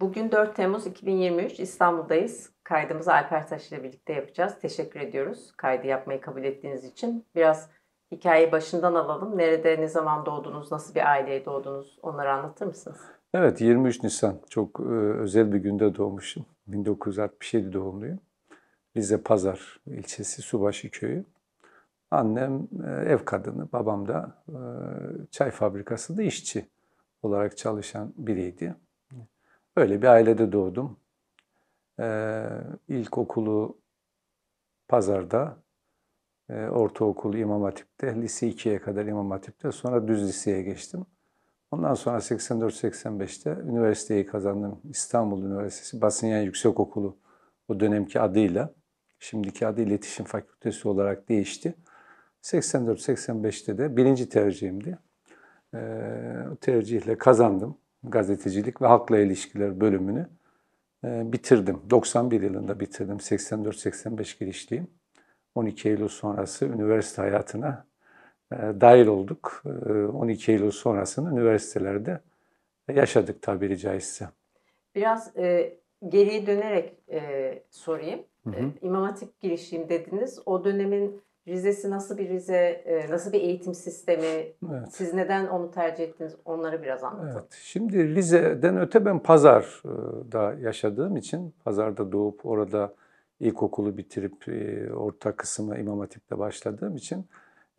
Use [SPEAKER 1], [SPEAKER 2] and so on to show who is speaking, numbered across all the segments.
[SPEAKER 1] Bugün 4 Temmuz 2023 İstanbul'dayız. Kaydımızı Alper Taş
[SPEAKER 2] ile birlikte yapacağız. Teşekkür ediyoruz kaydı yapmayı kabul ettiğiniz için. Biraz hikayeyi başından alalım. Nerede, ne zaman doğdunuz, nasıl bir aileye doğdunuz onları anlatır mısınız?
[SPEAKER 1] Evet 23 Nisan çok e, özel bir günde doğmuşum. 1967 doğumluyum. Rize Pazar ilçesi Subaşı köyü. Annem e, ev kadını, babam da e, çay fabrikasında işçi olarak çalışan biriydi. Öyle bir ailede doğdum. Ee, ilkokulu Pazar'da, e, ortaokul İmam Hatip'te, lise 2'ye kadar İmam Hatip'te, sonra düz liseye geçtim. Ondan sonra 84-85'te üniversiteyi kazandım. İstanbul Üniversitesi Basınyan Yüksekokulu o dönemki adıyla, şimdiki adı İletişim Fakültesi olarak değişti. 84-85'te de birinci tercihimdi. Ee, o tercihle kazandım gazetecilik ve halkla ilişkiler bölümünü e, bitirdim. 91 yılında bitirdim. 84-85 girişliyim. 12 Eylül sonrası üniversite hayatına e, dahil olduk. 12 e, Eylül sonrasını üniversitelerde yaşadık tabiri caizse.
[SPEAKER 2] Biraz e, geriye dönerek e, sorayım. Hı hı. İmam Hatip girişim dediniz. O dönemin Rize'si nasıl bir Rize, e, nasıl bir eğitim sistemi? Evet. Siz neden onu tercih ettiniz? Onları biraz anlatın.
[SPEAKER 1] Evet. Şimdi Rize'den öte ben Pazar'da e, yaşadığım için Pazar'da doğup orada ilkokulu bitirip e, orta kısmı İmam Hatip'te başladığım için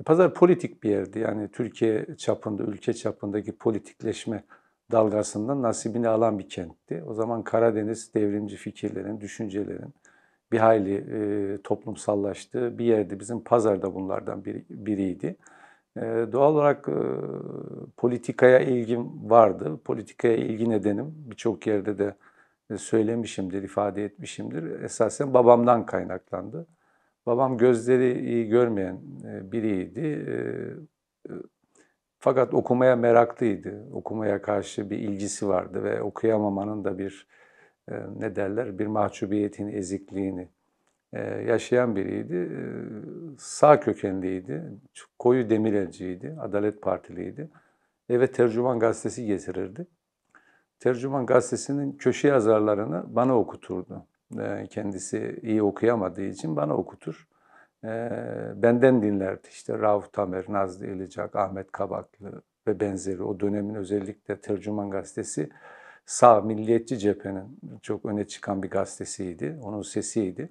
[SPEAKER 1] Pazar politik bir yerdi. Yani Türkiye çapında, ülke çapındaki politikleşme dalgasından nasibini alan bir kentti. O zaman Karadeniz devrimci fikirlerin, düşüncelerin, bir hayli e, toplumsallaştı. Bir yerde bizim pazarda bunlardan biri, biriydi. E, doğal olarak e, politikaya ilgim vardı. Politikaya ilgi nedenim birçok yerde de e, söylemişimdir, ifade etmişimdir. Esasen babamdan kaynaklandı. Babam gözleri iyi görmeyen e, biriydi. E, fakat okumaya meraklıydı. Okumaya karşı bir ilgisi vardı ve okuyamamanın da bir e, ne derler bir mahcubiyetin ezikliğini e, yaşayan biriydi. E, sağ kökenliydi, koyu demirelciydi, Adalet Partiliydi. Eve Tercüman Gazetesi getirirdi. Tercüman Gazetesi'nin köşe yazarlarını bana okuturdu. Kendisi iyi okuyamadığı için bana okutur. Benden dinlerdi işte Rauf Tamer, Nazlı İlicak, Ahmet Kabaklı ve benzeri o dönemin özellikle Tercüman Gazetesi sağ milliyetçi cephenin çok öne çıkan bir gazetesiydi. Onun sesiydi.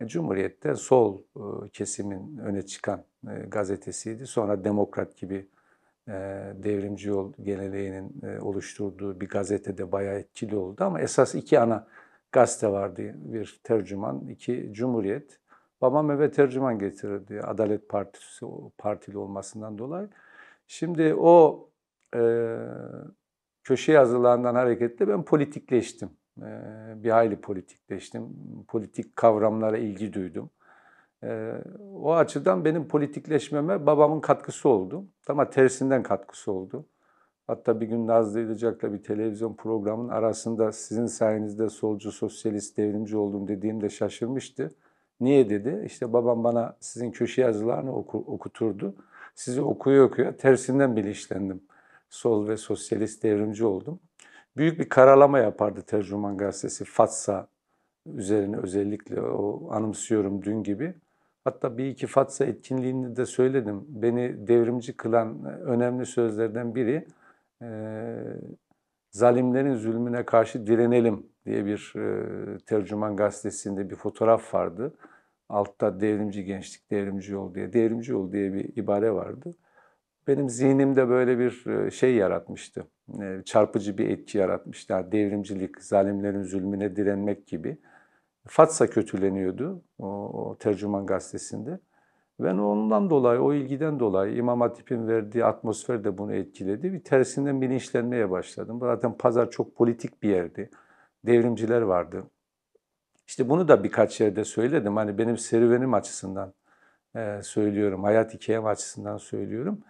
[SPEAKER 1] E, Cumhuriyet'te sol e, kesimin öne çıkan e, gazetesiydi. Sonra Demokrat gibi devrimci yol geleneğinin oluşturduğu bir gazetede bayağı etkili oldu. Ama esas iki ana gazete vardı. Bir tercüman, iki Cumhuriyet. Babam eve tercüman getirirdi Adalet Partisi partili olmasından dolayı. Şimdi o e, köşe yazılarından hareketle ben politikleştim. Ee, bir hayli politikleştim. Politik kavramlara ilgi duydum. Ee, o açıdan benim politikleşmeme babamın katkısı oldu. Ama tersinden katkısı oldu. Hatta bir gün Nazlı İlıcak'la bir televizyon programının arasında sizin sayenizde solcu, sosyalist, devrimci oldum dediğimde şaşırmıştı. Niye dedi? İşte babam bana sizin köşe yazılarını oku, okuturdu. Sizi okuyor okuyor tersinden bilinçlendim sol ve sosyalist devrimci oldum. Büyük bir karalama yapardı Tercüman Gazetesi, Fatsa üzerine özellikle o anımsıyorum dün gibi. Hatta bir iki Fatsa etkinliğinde de söyledim. Beni devrimci kılan önemli sözlerden biri e, zalimlerin zulmüne karşı direnelim diye bir e, tercüman gazetesinde bir fotoğraf vardı. Altta devrimci gençlik, devrimci yol diye, devrimci yol diye bir ibare vardı benim zihnimde böyle bir e, şey yaratmıştı. E, çarpıcı bir etki yaratmışlar. Devrimcilik, zalimlerin zulmüne direnmek gibi. Fatsa kötüleniyordu o, o tercüman gazetesinde. Ben ondan dolayı, o ilgiden dolayı İmam Hatip'in verdiği atmosfer de bunu etkiledi. Bir tersinden bilinçlenmeye başladım. Zaten pazar çok politik bir yerdi. Devrimciler vardı. İşte bunu da birkaç yerde söyledim. Hani benim serüvenim açısından e, söylüyorum. Hayat hikayem açısından söylüyorum.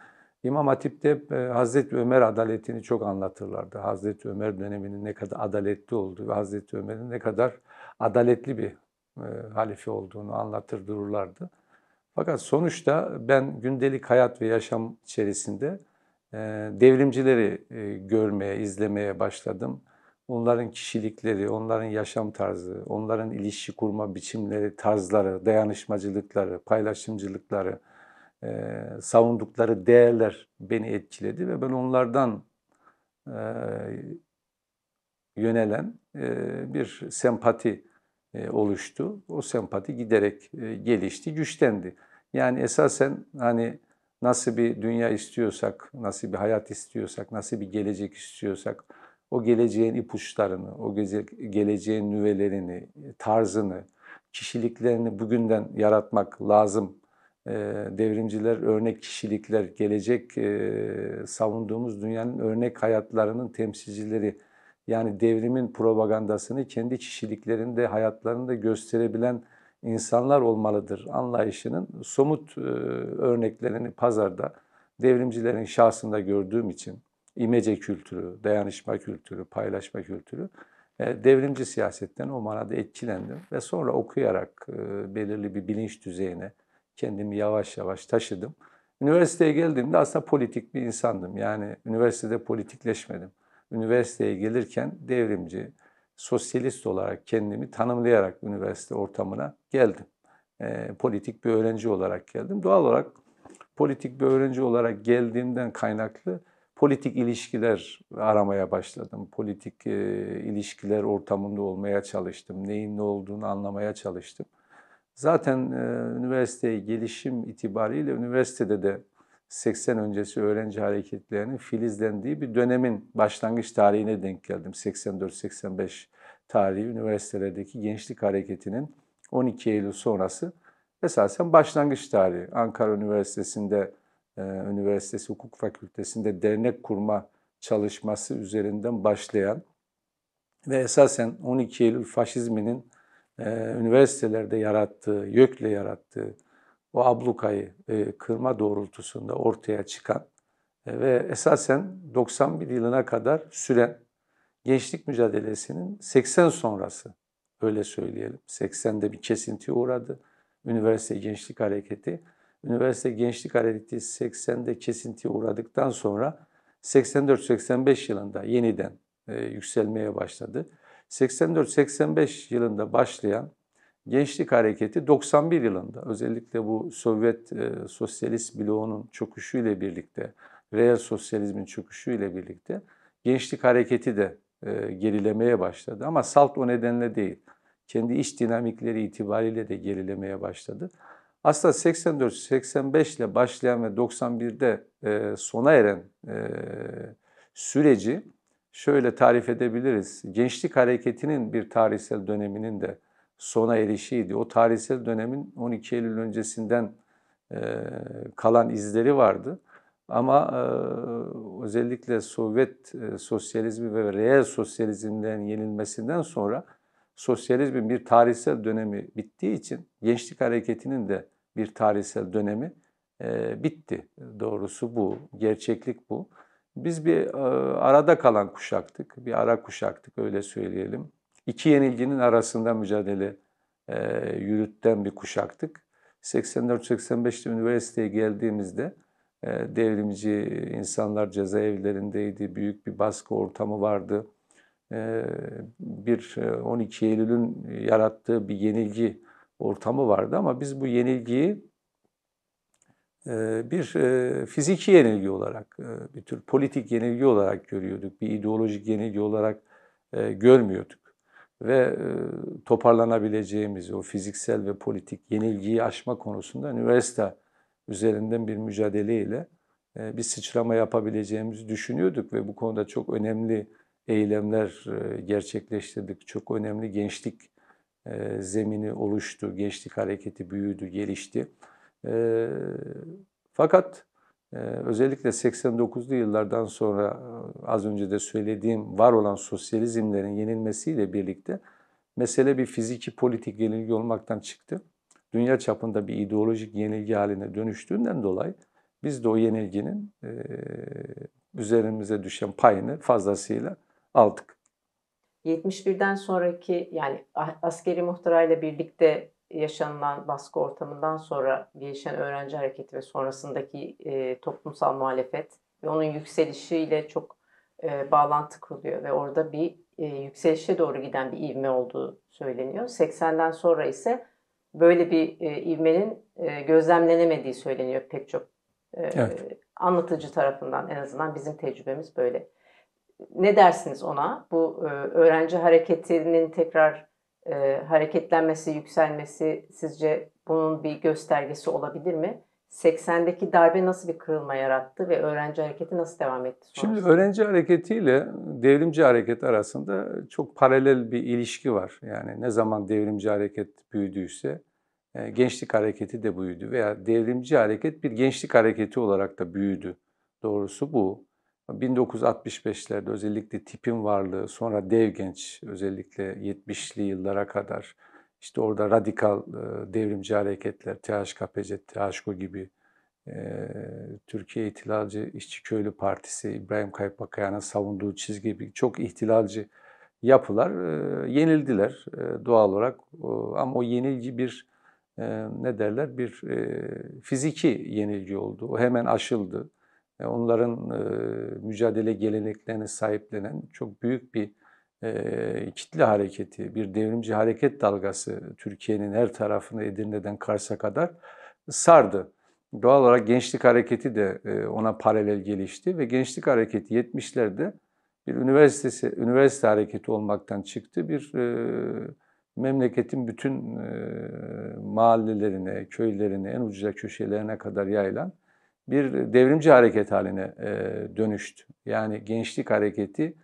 [SPEAKER 1] İmam Hatip'te e, Hazreti Ömer adaletini çok anlatırlardı. Hazreti Ömer döneminin ne kadar adaletli olduğu ve Hazreti Ömer'in ne kadar adaletli bir e, halife olduğunu anlatır dururlardı. Fakat sonuçta ben gündelik hayat ve yaşam içerisinde e, devrimcileri görmeye, izlemeye başladım. Onların kişilikleri, onların yaşam tarzı, onların ilişki kurma biçimleri, tarzları, dayanışmacılıkları, paylaşımcılıkları, e, savundukları değerler beni etkiledi ve ben onlardan e, yönelen e, bir sempati e, oluştu. O sempati giderek e, gelişti, güçlendi. Yani esasen hani nasıl bir dünya istiyorsak, nasıl bir hayat istiyorsak, nasıl bir gelecek istiyorsak o geleceğin ipuçlarını, o geleceğin nüvelerini, tarzını, kişiliklerini bugünden yaratmak lazım devrimciler, örnek kişilikler, gelecek savunduğumuz dünyanın örnek hayatlarının temsilcileri yani devrimin propagandasını kendi kişiliklerinde, hayatlarında gösterebilen insanlar olmalıdır anlayışının somut örneklerini pazarda devrimcilerin şahsında gördüğüm için imece kültürü, dayanışma kültürü, paylaşma kültürü devrimci siyasetten o manada etkilendim ve sonra okuyarak belirli bir bilinç düzeyine, kendimi yavaş yavaş taşıdım. Üniversiteye geldiğimde aslında politik bir insandım. Yani üniversitede politikleşmedim. Üniversiteye gelirken devrimci, sosyalist olarak kendimi tanımlayarak üniversite ortamına geldim. E, politik bir öğrenci olarak geldim. Doğal olarak politik bir öğrenci olarak geldiğimden kaynaklı politik ilişkiler aramaya başladım. Politik e, ilişkiler ortamında olmaya çalıştım. Neyin ne olduğunu anlamaya çalıştım. Zaten e, üniversiteye gelişim itibariyle üniversitede de 80 öncesi öğrenci hareketlerinin filizlendiği bir dönemin başlangıç tarihine denk geldim. 84-85 tarihi üniversitelerdeki gençlik hareketinin 12 Eylül sonrası esasen başlangıç tarihi. Ankara Üniversitesi'nde, e, Üniversitesi Hukuk Fakültesi'nde dernek kurma çalışması üzerinden başlayan ve esasen 12 Eylül faşizminin ee, üniversitelerde yarattığı, YÖK'le yarattığı o ablukayı e, kırma doğrultusunda ortaya çıkan e, ve esasen 91 yılına kadar süren gençlik mücadelesinin 80 sonrası öyle söyleyelim. 80'de bir kesinti uğradı. Üniversite Gençlik Hareketi. Üniversite Gençlik Hareketi 80'de kesinti uğradıktan sonra 84-85 yılında yeniden e, yükselmeye başladı. 84-85 yılında başlayan gençlik hareketi 91 yılında özellikle bu Sovyet e, sosyalist bloğunun çöküşüyle birlikte, real sosyalizmin çöküşüyle birlikte gençlik hareketi de e, gerilemeye başladı. Ama salt o nedenle değil. Kendi iç dinamikleri itibariyle de gerilemeye başladı. Aslında 84-85 ile başlayan ve 91'de e, sona eren e, süreci şöyle tarif edebiliriz. Gençlik hareketinin bir tarihsel döneminin de sona erişiydi. O tarihsel dönemin 12 Eylül öncesinden e, kalan izleri vardı. Ama e, özellikle Sovyet e, sosyalizmi ve reel sosyalizmden yenilmesinden sonra sosyalizmin bir tarihsel dönemi bittiği için gençlik hareketinin de bir tarihsel dönemi bitti. Doğrusu bu, gerçeklik bu. Biz bir e, arada kalan kuşaktık, bir ara kuşaktık öyle söyleyelim. İki yenilginin arasında mücadele e, yürütten bir kuşaktık. 84-85'te üniversiteye geldiğimizde e, devrimci insanlar cezaevlerindeydi, büyük bir baskı ortamı vardı. Bir 12 Eylül'ün yarattığı bir yenilgi ortamı vardı ama biz bu yenilgiyi ee, bir e, fiziki yenilgi olarak, e, bir tür politik yenilgi olarak görüyorduk. Bir ideolojik yenilgi olarak e, görmüyorduk. Ve toparlanabileceğimiz o fiziksel ve politik yenilgiyi aşma konusunda üniversite üzerinden bir mücadeleyle bir sıçrama yapabileceğimizi düşünüyorduk ve bu konuda çok önemli eylemler gerçekleştirdik. Çok önemli gençlik zemini oluştu, gençlik hareketi büyüdü, gelişti. E, fakat e, özellikle 89'lu yıllardan sonra e, az önce de söylediğim var olan sosyalizmlerin yenilmesiyle birlikte mesele bir fiziki politik yenilgi olmaktan çıktı. Dünya çapında bir ideolojik yenilgi haline dönüştüğünden dolayı biz de o yenilginin e, üzerimize düşen payını fazlasıyla aldık.
[SPEAKER 2] 71'den sonraki yani askeri muhtırayla birlikte yaşanılan baskı ortamından sonra gelişen öğrenci hareketi ve sonrasındaki e, toplumsal muhalefet ve onun yükselişiyle çok e, bağlantı kuruluyor ve orada bir e, yükselişe doğru giden bir ivme olduğu söyleniyor. 80'den sonra ise böyle bir e, ivmenin e, gözlemlenemediği söyleniyor pek çok e, evet. anlatıcı tarafından en azından bizim tecrübemiz böyle. Ne dersiniz ona? Bu e, öğrenci hareketinin tekrar e, hareketlenmesi, yükselmesi sizce bunun bir göstergesi olabilir mi? 80'deki darbe nasıl bir kırılma yarattı ve öğrenci hareketi nasıl devam etti?
[SPEAKER 1] Sonrasında? Şimdi öğrenci hareketiyle devrimci hareket arasında çok paralel bir ilişki var. Yani ne zaman devrimci hareket büyüdüyse e, gençlik hareketi de büyüdü veya devrimci hareket bir gençlik hareketi olarak da büyüdü. Doğrusu bu. 1965'lerde özellikle tipin varlığı, sonra dev genç özellikle 70'li yıllara kadar işte orada radikal e, devrimci hareketler, THKPC, THKO gibi e, Türkiye İhtilalci İşçi Köylü Partisi, İbrahim Kaypakaya'nın savunduğu çizgi gibi çok ihtilalci yapılar e, yenildiler doğal olarak. ama o yenilgi bir ne derler bir fiziki yenilgi oldu. O hemen aşıldı. E, onların e, mücadele geleneklerine sahiplenen çok büyük bir e, kitle hareketi, bir devrimci hareket dalgası Türkiye'nin her tarafını Edirne'den Kars'a kadar sardı. Doğal olarak gençlik hareketi de ona paralel gelişti ve gençlik hareketi 70'lerde bir üniversitesi, üniversite hareketi olmaktan çıktı. Bir e, memleketin bütün e, mahallelerine, köylerine, en ucuza köşelerine kadar yayılan bir devrimci hareket haline e, dönüştü. Yani gençlik hareketi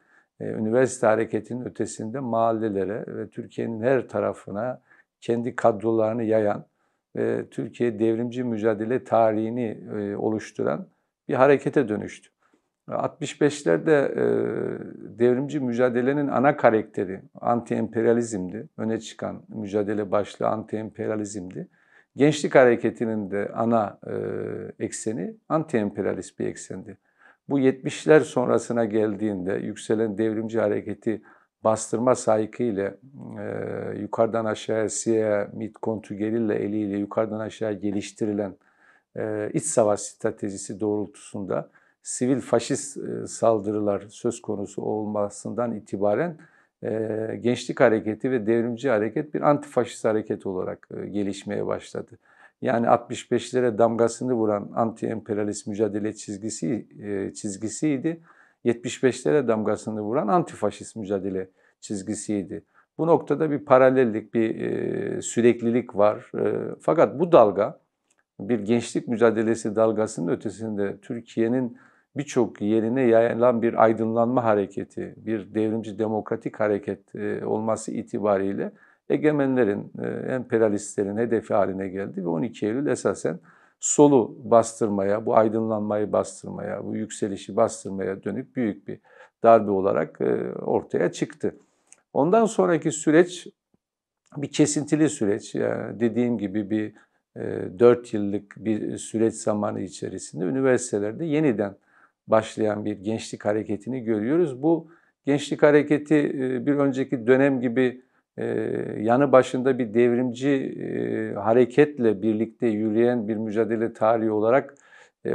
[SPEAKER 1] e, üniversite hareketinin ötesinde mahallelere ve Türkiye'nin her tarafına kendi kadrolarını yayan ve Türkiye devrimci mücadele tarihini e, oluşturan bir harekete dönüştü. 65'lerde devrimci mücadelenin ana karakteri anti-emperyalizmdi. Öne çıkan mücadele başlığı anti-emperyalizmdi. Gençlik hareketinin de ana e, ekseni anti-emperyalist bir eksendi. Bu 70'ler sonrasına geldiğinde yükselen devrimci hareketi bastırma saykıyla e, yukarıdan aşağıya siyah mitkontu gerilla eliyle yukarıdan aşağıya geliştirilen e, iç savaş stratejisi doğrultusunda sivil faşist e, saldırılar söz konusu olmasından itibaren gençlik hareketi ve devrimci hareket bir antifaşist hareket olarak gelişmeye başladı. Yani 65'lere damgasını vuran anti-emperyalist mücadele çizgisi çizgisiydi. 75'lere damgasını vuran antifaşist mücadele çizgisiydi. Bu noktada bir paralellik, bir süreklilik var. fakat bu dalga bir gençlik mücadelesi dalgasının ötesinde Türkiye'nin birçok yerine yayılan bir aydınlanma hareketi, bir devrimci demokratik hareket e, olması itibariyle egemenlerin, e, emperyalistlerin hedefi haline geldi ve 12 Eylül esasen solu bastırmaya, bu aydınlanmayı bastırmaya, bu yükselişi bastırmaya dönük büyük bir darbe olarak e, ortaya çıktı. Ondan sonraki süreç bir kesintili süreç. Yani dediğim gibi bir 4 yıllık bir süreç zamanı içerisinde üniversitelerde yeniden başlayan bir gençlik hareketini görüyoruz. Bu gençlik hareketi e, bir önceki dönem gibi e, yanı başında bir devrimci e, hareketle birlikte yürüyen bir mücadele tarihi olarak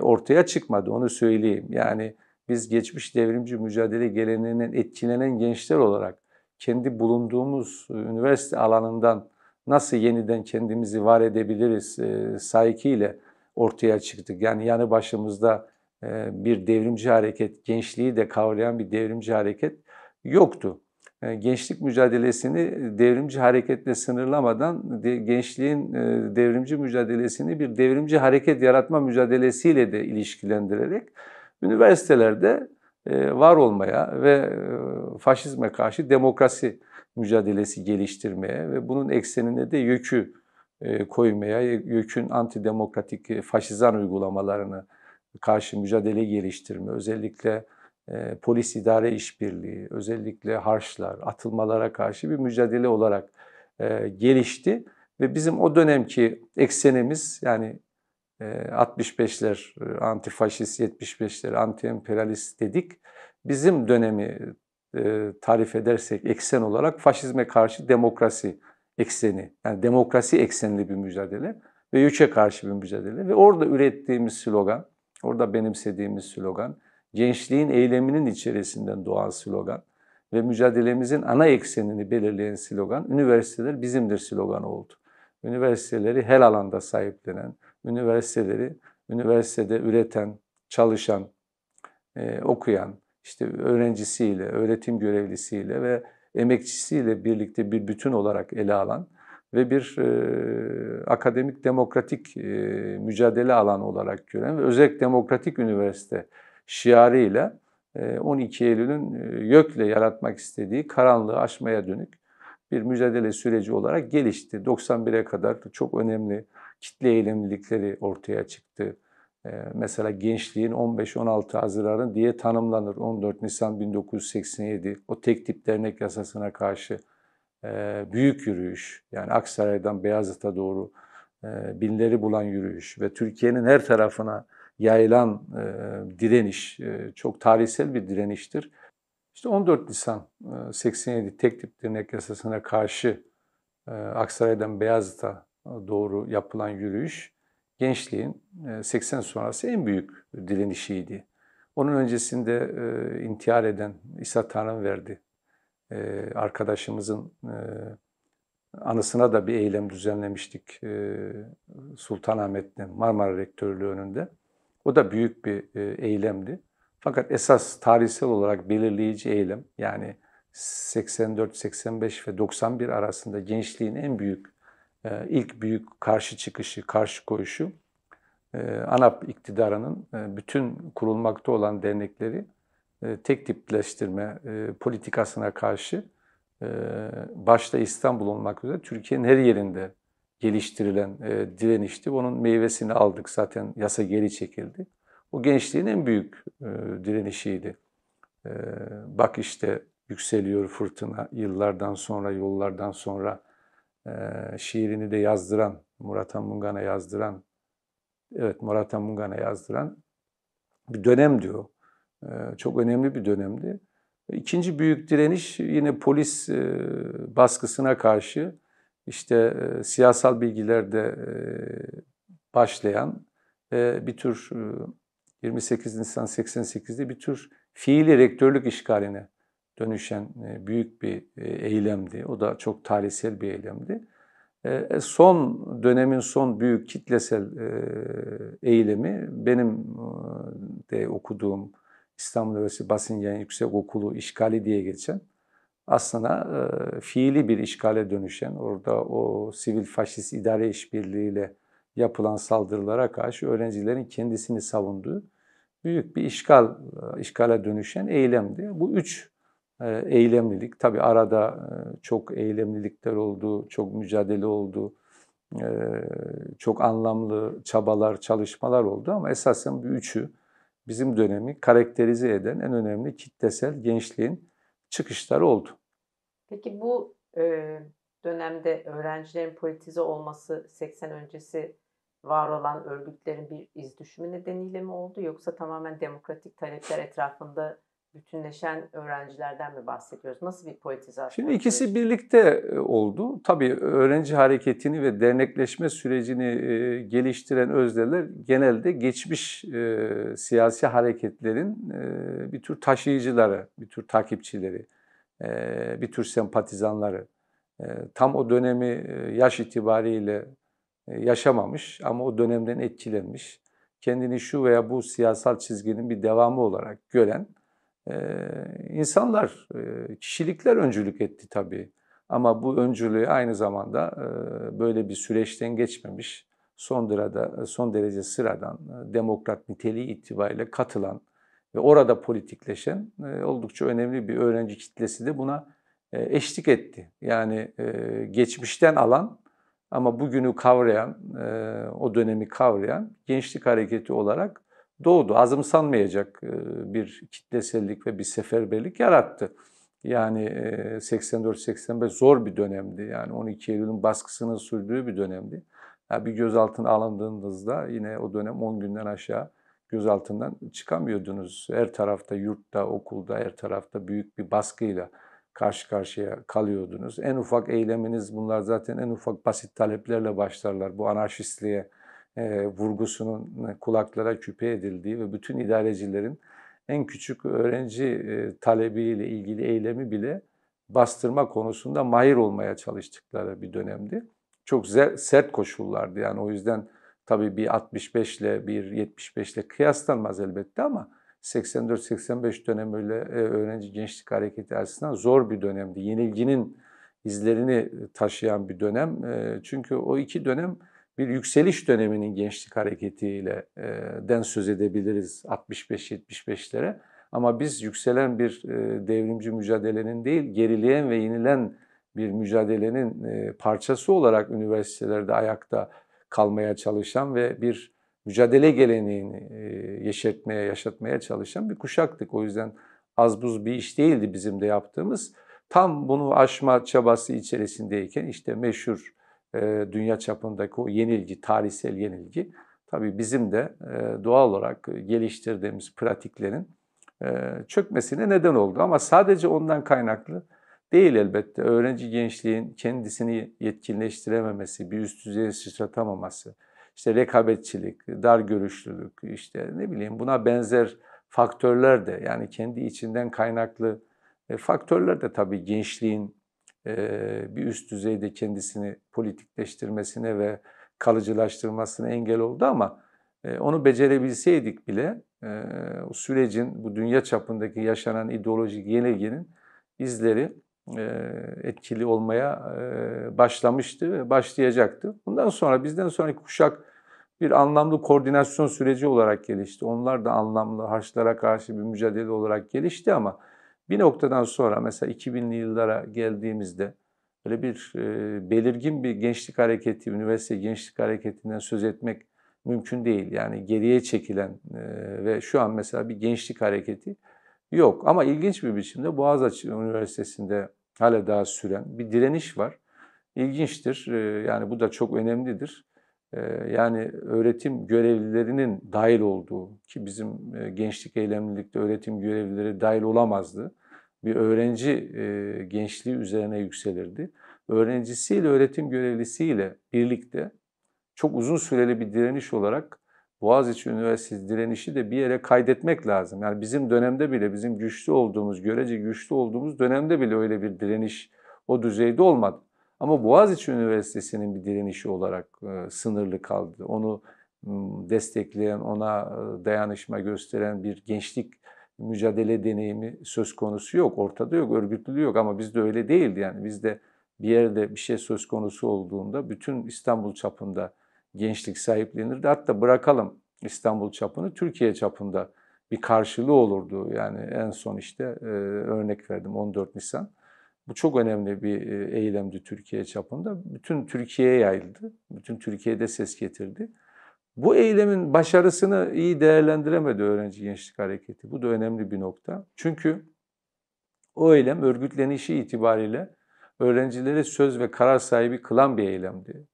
[SPEAKER 1] ortaya çıkmadı onu söyleyeyim. Yani biz geçmiş devrimci mücadele geleneğinden etkilenen gençler olarak kendi bulunduğumuz üniversite alanından nasıl yeniden kendimizi var edebiliriz saykiyle ortaya çıktık. Yani yanı başımızda ee, bir devrimci hareket, gençliği de kavrayan bir devrimci hareket yoktu. Ee, gençlik mücadelesini devrimci hareketle sınırlamadan gençliğin e, devrimci mücadelesini bir devrimci hareket yaratma mücadelesiyle de ilişkilendirerek üniversitelerde e, var olmaya ve e, faşizme karşı demokrasi mücadelesi geliştirmeye ve bunun eksenine de yökü koymaya, yökün antidemokratik faşizan uygulamalarını karşı mücadele geliştirme, özellikle e, polis idare işbirliği, özellikle harçlar, atılmalara karşı bir mücadele olarak e, gelişti. Ve bizim o dönemki eksenimiz yani e, 65'ler e, antifaşist, 75'ler anti-emperyalist dedik. Bizim dönemi e, tarif edersek eksen olarak faşizme karşı demokrasi ekseni, yani demokrasi eksenli bir mücadele ve üçe karşı bir mücadele. Ve orada ürettiğimiz slogan Orada benimsediğimiz slogan. Gençliğin eyleminin içerisinden doğal slogan ve mücadelemizin ana eksenini belirleyen slogan üniversiteler bizimdir sloganı oldu. Üniversiteleri her alanda sahiplenen, üniversiteleri üniversitede üreten, çalışan, e, okuyan, işte öğrencisiyle, öğretim görevlisiyle ve emekçisiyle birlikte bir bütün olarak ele alan ve bir e, akademik demokratik e, mücadele alanı olarak gören ve özel demokratik üniversite şiarıyla e, 12 Eylül'ün e, YÖK'le yaratmak istediği karanlığı aşmaya dönük bir mücadele süreci olarak gelişti. 91'e kadar çok önemli kitle eylemlilikleri ortaya çıktı. E, mesela gençliğin 15-16 Haziran'ı diye tanımlanır. 14 Nisan 1987 o tek tip dernek yasasına karşı ee, büyük yürüyüş, yani Aksaray'dan Beyazıt'a doğru e, binleri bulan yürüyüş ve Türkiye'nin her tarafına yayılan e, direniş, e, çok tarihsel bir direniştir. İşte 14 Nisan 87 tek tip dirnek yasasına karşı Aksaray'dan Beyazıt'a doğru yapılan yürüyüş gençliğin 80 sonrası en büyük direnişiydi. Onun öncesinde intihar eden İsa Tanrı'nın verdi. Ee, arkadaşımızın e, anısına da bir eylem düzenlemiştik e, Sultanahmet'te Marmara Rektörlüğü önünde. O da büyük bir e, eylemdi. Fakat esas tarihsel olarak belirleyici eylem yani 84, 85 ve 91 arasında gençliğin en büyük, e, ilk büyük karşı çıkışı, karşı koyuşu e, ANAP iktidarının e, bütün kurulmakta olan dernekleri e, tek tipleştirme e, politikasına karşı e, başta İstanbul olmak üzere Türkiye'nin her yerinde geliştirilen direnişti. Onun meyvesini aldık zaten yasa geri çekildi. O gençliğin en büyük direnişiydi. bak işte yükseliyor fırtına yıllardan sonra, yollardan sonra şiirini de yazdıran, Murat Anmungan'a yazdıran, evet Murat Anmungan'a yazdıran bir dönem diyor. Ee, çok önemli bir dönemdi. İkinci büyük direniş yine polis e, baskısına karşı işte e, siyasal bilgilerde e, başlayan bir tür 28 Nisan 88'de bir tür fiili rektörlük işgaline dönüşen büyük bir eylemdi. O da çok tarihsel bir eylemdi. Son dönemin son büyük kitlesel eylemi benim de okuduğum İstanbul Üniversitesi Basın Yayın Yüksek Okulu işgali diye geçen aslında e, fiili bir işgale dönüşen orada o sivil faşist idare işbirliğiyle yapılan saldırılara karşı öğrencilerin kendisini savunduğu büyük bir işgal e, işgale dönüşen eylemdi. Bu üç e, eylemlilik tabi arada e, çok eylemlilikler oldu, çok mücadele oldu. Ee, çok anlamlı çabalar, çalışmalar oldu ama esasen bu üçü bizim dönemi karakterize eden en önemli kitlesel gençliğin çıkışları oldu.
[SPEAKER 2] Peki bu e, dönemde öğrencilerin politize olması 80 öncesi var olan örgütlerin bir iz düşümü nedeniyle mi oldu yoksa tamamen demokratik talepler etrafında bütünleşen öğrencilerden mi bahsediyoruz? Nasıl bir politizasyon?
[SPEAKER 1] Şimdi ikisi birlikte e, oldu. Tabii öğrenci hareketini ve dernekleşme sürecini e, geliştiren özdeler genelde geçmiş e, siyasi hareketlerin bir tür taşıyıcıları, bir tür takipçileri, bir tür sempatizanları. Tam o dönemi yaş itibariyle yaşamamış ama o dönemden etkilenmiş, kendini şu veya bu siyasal çizginin bir devamı olarak gören İnsanlar, kişilikler öncülük etti tabii. Ama bu öncülüğü aynı zamanda böyle bir süreçten geçmemiş, son derece, son derece sıradan, demokrat niteliği itibariyle katılan ve orada politikleşen oldukça önemli bir öğrenci kitlesi de buna eşlik etti. Yani geçmişten alan ama bugünü kavrayan, o dönemi kavrayan gençlik hareketi olarak doğdu. Azımsanmayacak e, bir kitlesellik ve bir seferberlik yarattı. Yani 84-85 e, zor bir dönemdi. Yani 12 Eylül'ün baskısının sürdüğü bir dönemdi. Yani bir gözaltına alındığınızda yine o dönem 10 günden aşağı gözaltından çıkamıyordunuz. Her tarafta, yurtta, okulda, her tarafta büyük bir baskıyla karşı karşıya kalıyordunuz. En ufak eyleminiz bunlar zaten en ufak basit taleplerle başlarlar. Bu anarşistliğe, e, vurgusunun e, kulaklara küpe edildiği ve bütün idarecilerin en küçük öğrenci e, talebiyle ilgili eylemi bile bastırma konusunda mahir olmaya çalıştıkları bir dönemdi. Çok sert koşullardı yani o yüzden tabii bir 65 ile bir 75 ile kıyaslanmaz elbette ama 84-85 dönem öyle öğrenci gençlik hareketi açısından zor bir dönemdi. Yenilginin izlerini e, taşıyan bir dönem. E, çünkü o iki dönem bir yükseliş döneminin gençlik hareketiyle e, den söz edebiliriz 65-75'lere. Ama biz yükselen bir e, devrimci mücadelenin değil, gerileyen ve yenilen bir mücadelenin e, parçası olarak üniversitelerde ayakta kalmaya çalışan ve bir mücadele geleneğini e, yeşertmeye, yaşatmaya çalışan bir kuşaktık. O yüzden az buz bir iş değildi bizim de yaptığımız. Tam bunu aşma çabası içerisindeyken işte meşhur e, dünya çapındaki o yenilgi, tarihsel yenilgi tabii bizim de e, doğal olarak geliştirdiğimiz pratiklerin e, çökmesine neden oldu. Ama sadece ondan kaynaklı değil elbette. Öğrenci gençliğin kendisini yetkinleştirememesi, bir üst düzeye sıçratamaması, işte rekabetçilik, dar görüşlülük, işte ne bileyim buna benzer faktörler de yani kendi içinden kaynaklı faktörler de tabii gençliğin bir üst düzeyde kendisini politikleştirmesine ve kalıcılaştırmasına engel oldu ama onu becerebilseydik bile o sürecin bu dünya çapındaki yaşanan ideolojik yenilginin izleri etkili olmaya başlamıştı ve başlayacaktı. Bundan sonra bizden sonraki kuşak bir anlamlı koordinasyon süreci olarak gelişti. Onlar da anlamlı harçlara karşı bir mücadele olarak gelişti ama bir noktadan sonra mesela 2000'li yıllara geldiğimizde böyle bir e, belirgin bir gençlik hareketi, üniversite gençlik hareketinden söz etmek mümkün değil. Yani geriye çekilen e, ve şu an mesela bir gençlik hareketi yok. Ama ilginç bir biçimde Boğaziçi Üniversitesi'nde hala daha süren bir direniş var. İlginçtir. E, yani bu da çok önemlidir. E, yani öğretim görevlilerinin dahil olduğu ki bizim e, gençlik eylemlilikte öğretim görevlileri dahil olamazdı bir öğrenci e, gençliği üzerine yükselirdi. Öğrencisiyle, öğretim görevlisiyle birlikte çok uzun süreli bir direniş olarak Boğaziçi Üniversitesi direnişi de bir yere kaydetmek lazım. Yani bizim dönemde bile, bizim güçlü olduğumuz, görece güçlü olduğumuz dönemde bile öyle bir direniş o düzeyde olmadı. Ama Boğaziçi Üniversitesi'nin bir direnişi olarak e, sınırlı kaldı. Onu destekleyen, ona e, dayanışma gösteren bir gençlik mücadele deneyimi söz konusu yok. Ortada yok, örgütlülüğü yok ama bizde öyle değildi. Yani bizde bir yerde bir şey söz konusu olduğunda bütün İstanbul çapında gençlik sahiplenirdi. Hatta bırakalım İstanbul çapını, Türkiye çapında bir karşılığı olurdu. Yani en son işte e, örnek verdim 14 Nisan. Bu çok önemli bir e, eylemdi Türkiye çapında. Bütün Türkiye'ye yayıldı. Bütün Türkiye'de ses getirdi. Bu eylemin başarısını iyi değerlendiremedi öğrenci gençlik hareketi. Bu da önemli bir nokta. Çünkü o eylem örgütlenişi itibariyle öğrencileri söz ve karar sahibi kılan bir eylemdi.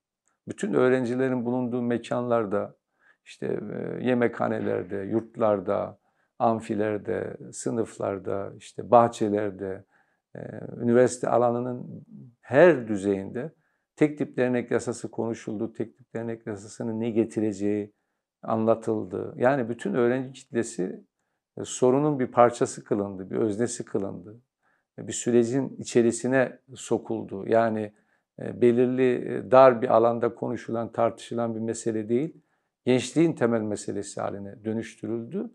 [SPEAKER 1] Bütün öğrencilerin bulunduğu mekanlarda, işte e, yemekhanelerde, yurtlarda, amfilerde, sınıflarda, işte bahçelerde, e, üniversite alanının her düzeyinde Tek tip dernek yasası konuşuldu. Tek tip dernek yasasının ne getireceği anlatıldı. Yani bütün öğrenci kitlesi e, sorunun bir parçası kılındı, bir öznesi kılındı. E, bir sürecin içerisine sokuldu. Yani e, belirli dar bir alanda konuşulan, tartışılan bir mesele değil, gençliğin temel meselesi haline dönüştürüldü.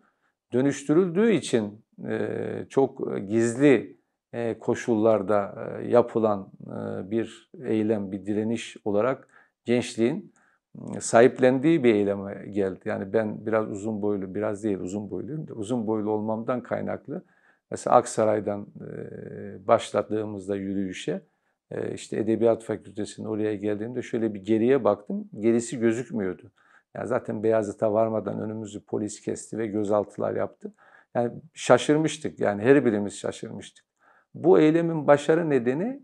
[SPEAKER 1] Dönüştürüldüğü için çok gizli e, koşullarda e, yapılan e, bir eylem, bir direniş olarak gençliğin sahiplendiği bir eyleme geldi. Yani ben biraz uzun boylu, biraz değil uzun boyluyum. Uzun boylu olmamdan kaynaklı. Mesela Aksaray'dan başladığımızda yürüyüşe, işte Edebiyat Fakültesi'nin oraya geldiğimde şöyle bir geriye baktım. Gerisi gözükmüyordu. Yani zaten Beyazıt'a varmadan önümüzü polis kesti ve gözaltılar yaptı. Yani şaşırmıştık. Yani her birimiz şaşırmıştık. Bu eylemin başarı nedeni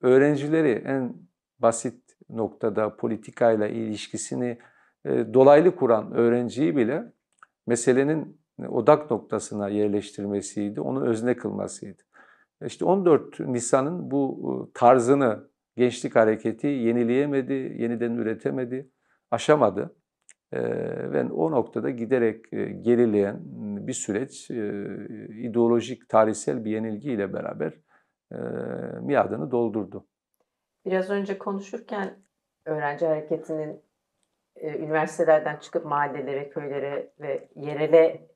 [SPEAKER 1] öğrencileri en basit noktada politikayla ilişkisini e, dolaylı kuran öğrenciyi bile meselenin odak noktasına yerleştirmesiydi, onu özne kılmasıydı. E, işte 14 Nisan'ın bu e, tarzını gençlik hareketi yenileyemedi, yeniden üretemedi, aşamadı ve o noktada giderek gerileyen bir süreç ideolojik, tarihsel bir yenilgiyle beraber miadını doldurdu.
[SPEAKER 2] Biraz önce konuşurken öğrenci hareketinin üniversitelerden çıkıp mahallelere, köylere ve yerele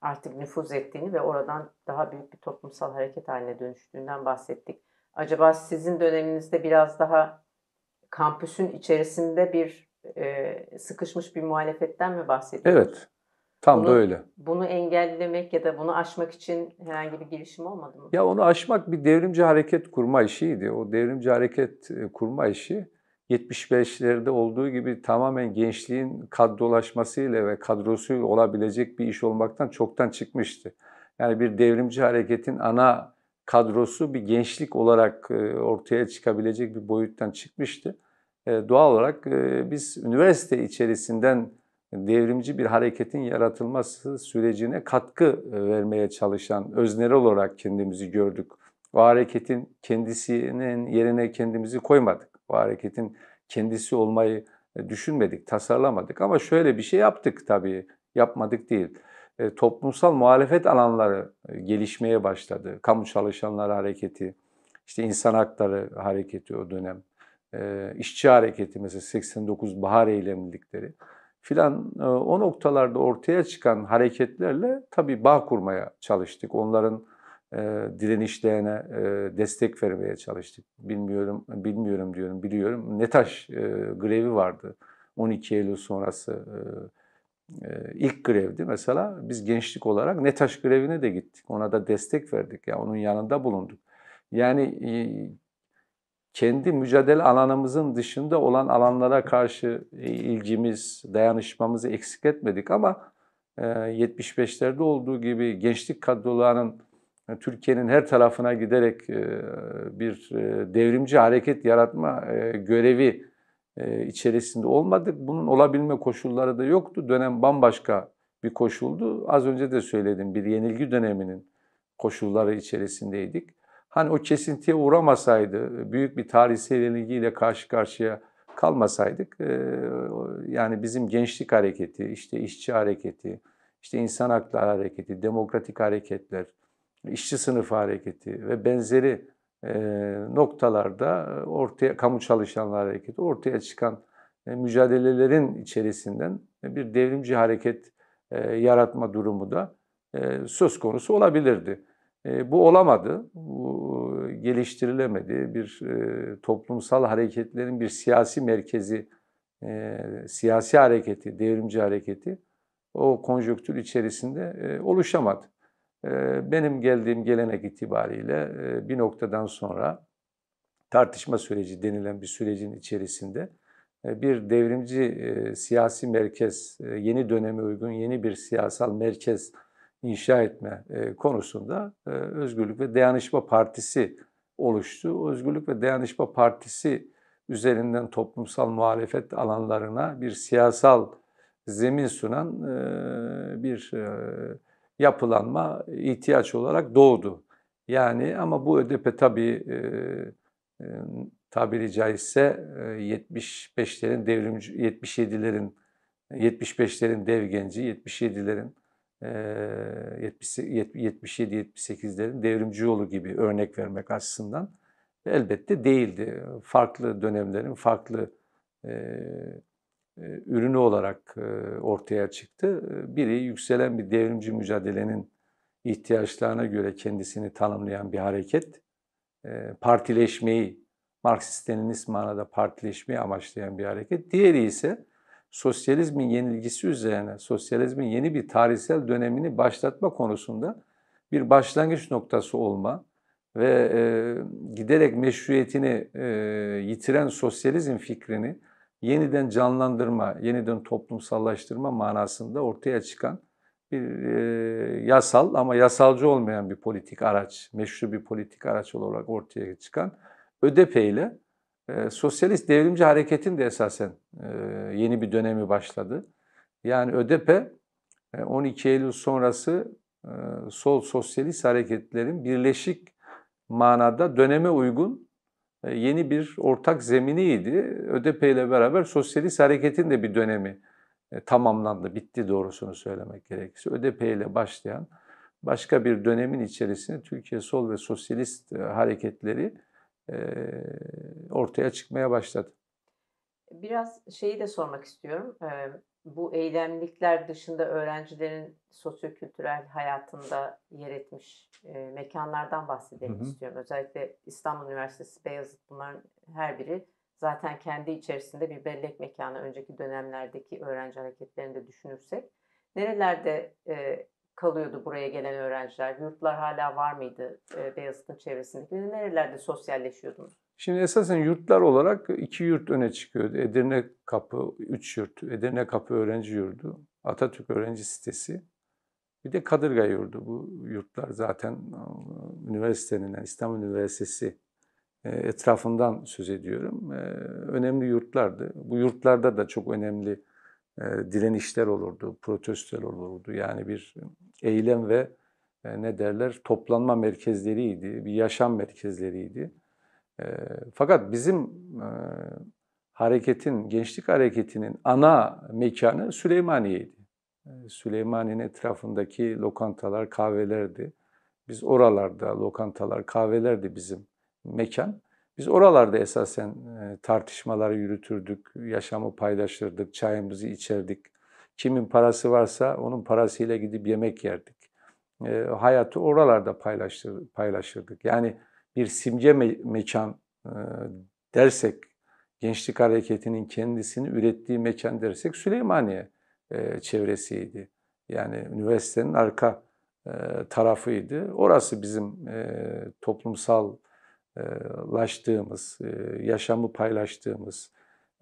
[SPEAKER 2] artık nüfuz ettiğini ve oradan daha büyük bir toplumsal hareket haline dönüştüğünden bahsettik. Acaba sizin döneminizde biraz daha kampüsün içerisinde bir e, sıkışmış bir muhalefetten mi bahsediyoruz? Evet.
[SPEAKER 1] Tam bunu, da öyle.
[SPEAKER 2] Bunu engellemek ya da bunu aşmak için herhangi bir girişim olmadı mı?
[SPEAKER 1] Ya onu aşmak bir devrimci hareket kurma işiydi. O devrimci hareket e, kurma işi 75'lerde olduğu gibi tamamen gençliğin kadrolaşmasıyla ve kadrosu olabilecek bir iş olmaktan çoktan çıkmıştı. Yani bir devrimci hareketin ana kadrosu bir gençlik olarak e, ortaya çıkabilecek bir boyuttan çıkmıştı. E, doğal olarak e, biz üniversite içerisinden devrimci bir hareketin yaratılması sürecine katkı e, vermeye çalışan özner olarak kendimizi gördük. O hareketin kendisinin yerine kendimizi koymadık. O hareketin kendisi olmayı düşünmedik, tasarlamadık ama şöyle bir şey yaptık tabii. Yapmadık değil. E, toplumsal muhalefet alanları gelişmeye başladı. Kamu çalışanları hareketi, işte insan hakları hareketi o dönem. E, işçi hareketi mesela 89 bahar eylemlilikleri filan e, o noktalarda ortaya çıkan hareketlerle tabii bağ kurmaya çalıştık. Onların e, direnişlerine destek vermeye çalıştık. Bilmiyorum, bilmiyorum diyorum, biliyorum. Netaş grevi vardı 12 Eylül sonrası ilk grevdi mesela. Biz gençlik olarak Netaş grevine de gittik. Ona da destek verdik. Ya yani onun yanında bulunduk. Yani kendi mücadele alanımızın dışında olan alanlara karşı e, ilgimiz, dayanışmamızı eksik etmedik ama 75'lerde e, olduğu gibi gençlik kadrolarının e, Türkiye'nin her tarafına giderek bir devrimci hareket yaratma görevi içerisinde olmadık. Bunun olabilme koşulları da yoktu. Dönem bambaşka bir koşuldu. Az önce de söyledim bir yenilgi döneminin koşulları içerisindeydik. Hani o kesintiye uğramasaydı, büyük bir tarihsel ilgiyle karşı karşıya kalmasaydık, e, yani bizim gençlik hareketi, işte işçi hareketi, işte insan hakları hareketi, demokratik hareketler, işçi sınıfı hareketi ve benzeri e, noktalarda ortaya kamu çalışanlar hareketi ortaya çıkan e, mücadelelerin içerisinden bir devrimci hareket yaratma durumu da söz konusu olabilirdi. E, bu olamadı, bu e, geliştirilemedi. Bir e, toplumsal hareketlerin bir siyasi merkezi, siyasi hareketi, devrimci hareketi o konjöktür içerisinde oluşamadı. Benim geldiğim gelenek itibariyle bir noktadan sonra tartışma süreci denilen bir sürecin içerisinde bir devrimci siyasi merkez, yeni döneme uygun yeni bir siyasal merkez inşa etme e, konusunda e, Özgürlük ve Dayanışma Partisi oluştu. Özgürlük ve Dayanışma Partisi üzerinden toplumsal muhalefet alanlarına bir siyasal zemin sunan e, bir yapılanma ihtiyaç olarak doğdu. Yani ama bu ÖDP tabii tabiri caizse 75'lerin devrimci 77'lerin 75'lerin dev genci, 77'lerin 77-78'lerin devrimci yolu gibi örnek vermek açısından elbette değildi. Farklı dönemlerin farklı ürünü olarak ortaya çıktı. Biri yükselen bir devrimci mücadelenin ihtiyaçlarına göre kendisini tanımlayan bir hareket. Partileşmeyi, Marksist-Leninist manada partileşmeyi amaçlayan bir hareket. Diğeri ise sosyalizmin yenilgisi üzerine, sosyalizmin yeni bir tarihsel dönemini başlatma konusunda bir başlangıç noktası olma ve e, giderek meşruiyetini e, yitiren sosyalizm fikrini yeniden canlandırma, yeniden toplumsallaştırma manasında ortaya çıkan bir e, yasal ama yasalcı olmayan bir politik araç, meşru bir politik araç olarak ortaya çıkan ÖDP ile e, sosyalist devrimci hareketin de esasen e, yeni bir dönemi başladı. Yani ÖDP 12 e, Eylül sonrası e, sol sosyalist hareketlerin birleşik manada döneme uygun e, yeni bir ortak zeminiydi. ÖDP ile beraber sosyalist hareketin de bir dönemi e, tamamlandı, bitti doğrusunu söylemek gerekirse. ÖDP ile başlayan başka bir dönemin içerisinde Türkiye sol ve sosyalist e, hareketleri ee, ortaya çıkmaya başladı.
[SPEAKER 2] Biraz şeyi de sormak istiyorum. Ee, bu eylemlikler dışında öğrencilerin sosyokültürel hayatında yer etmiş e, mekanlardan bahsedelim hı hı. istiyorum. Özellikle İstanbul Üniversitesi Beyazıt bunların her biri zaten kendi içerisinde bir bellek mekanı önceki dönemlerdeki öğrenci hareketlerini de düşünürsek nerelerde e, kalıyordu buraya gelen öğrenciler? Yurtlar hala var mıydı e, Beyazıt'ın çevresindeki? Nerelerde sosyalleşiyordunuz?
[SPEAKER 1] Şimdi esasen yurtlar olarak iki yurt öne çıkıyordu. Edirne Kapı, üç yurt. Edirne Kapı Öğrenci Yurdu, Atatürk Öğrenci Sitesi. Bir de Kadırga Yurdu. Bu yurtlar zaten e, üniversitenin, yani İstanbul Üniversitesi e, etrafından söz ediyorum. Önemli yurtlardı. Bu yurtlarda da çok önemli e, direnişler olurdu, protestolar olurdu. Yani bir eylem ve e, ne derler toplanma merkezleriydi, bir yaşam merkezleriydi. E, fakat bizim hareketin, gençlik hareketinin ana mekanı Süleymaniye'ydi. Süleymaniye'nin etrafındaki lokantalar, kahvelerdi. Biz oralarda lokantalar, kahvelerdi bizim mekan. Biz oralarda esasen e, tartışmaları yürütürdük, yaşamı paylaşırdık, çayımızı içerdik. Kimin parası varsa onun parasıyla gidip yemek yerdik. E, hayatı oralarda paylaşır, paylaşırdık. Yani bir simge me- mekan e, dersek, gençlik hareketinin kendisini ürettiği mekan dersek Süleymaniye e, çevresiydi. Yani üniversitenin arka e, tarafıydı. Orası bizim e, toplumsal laştığımız, e, yaşamı paylaştığımız,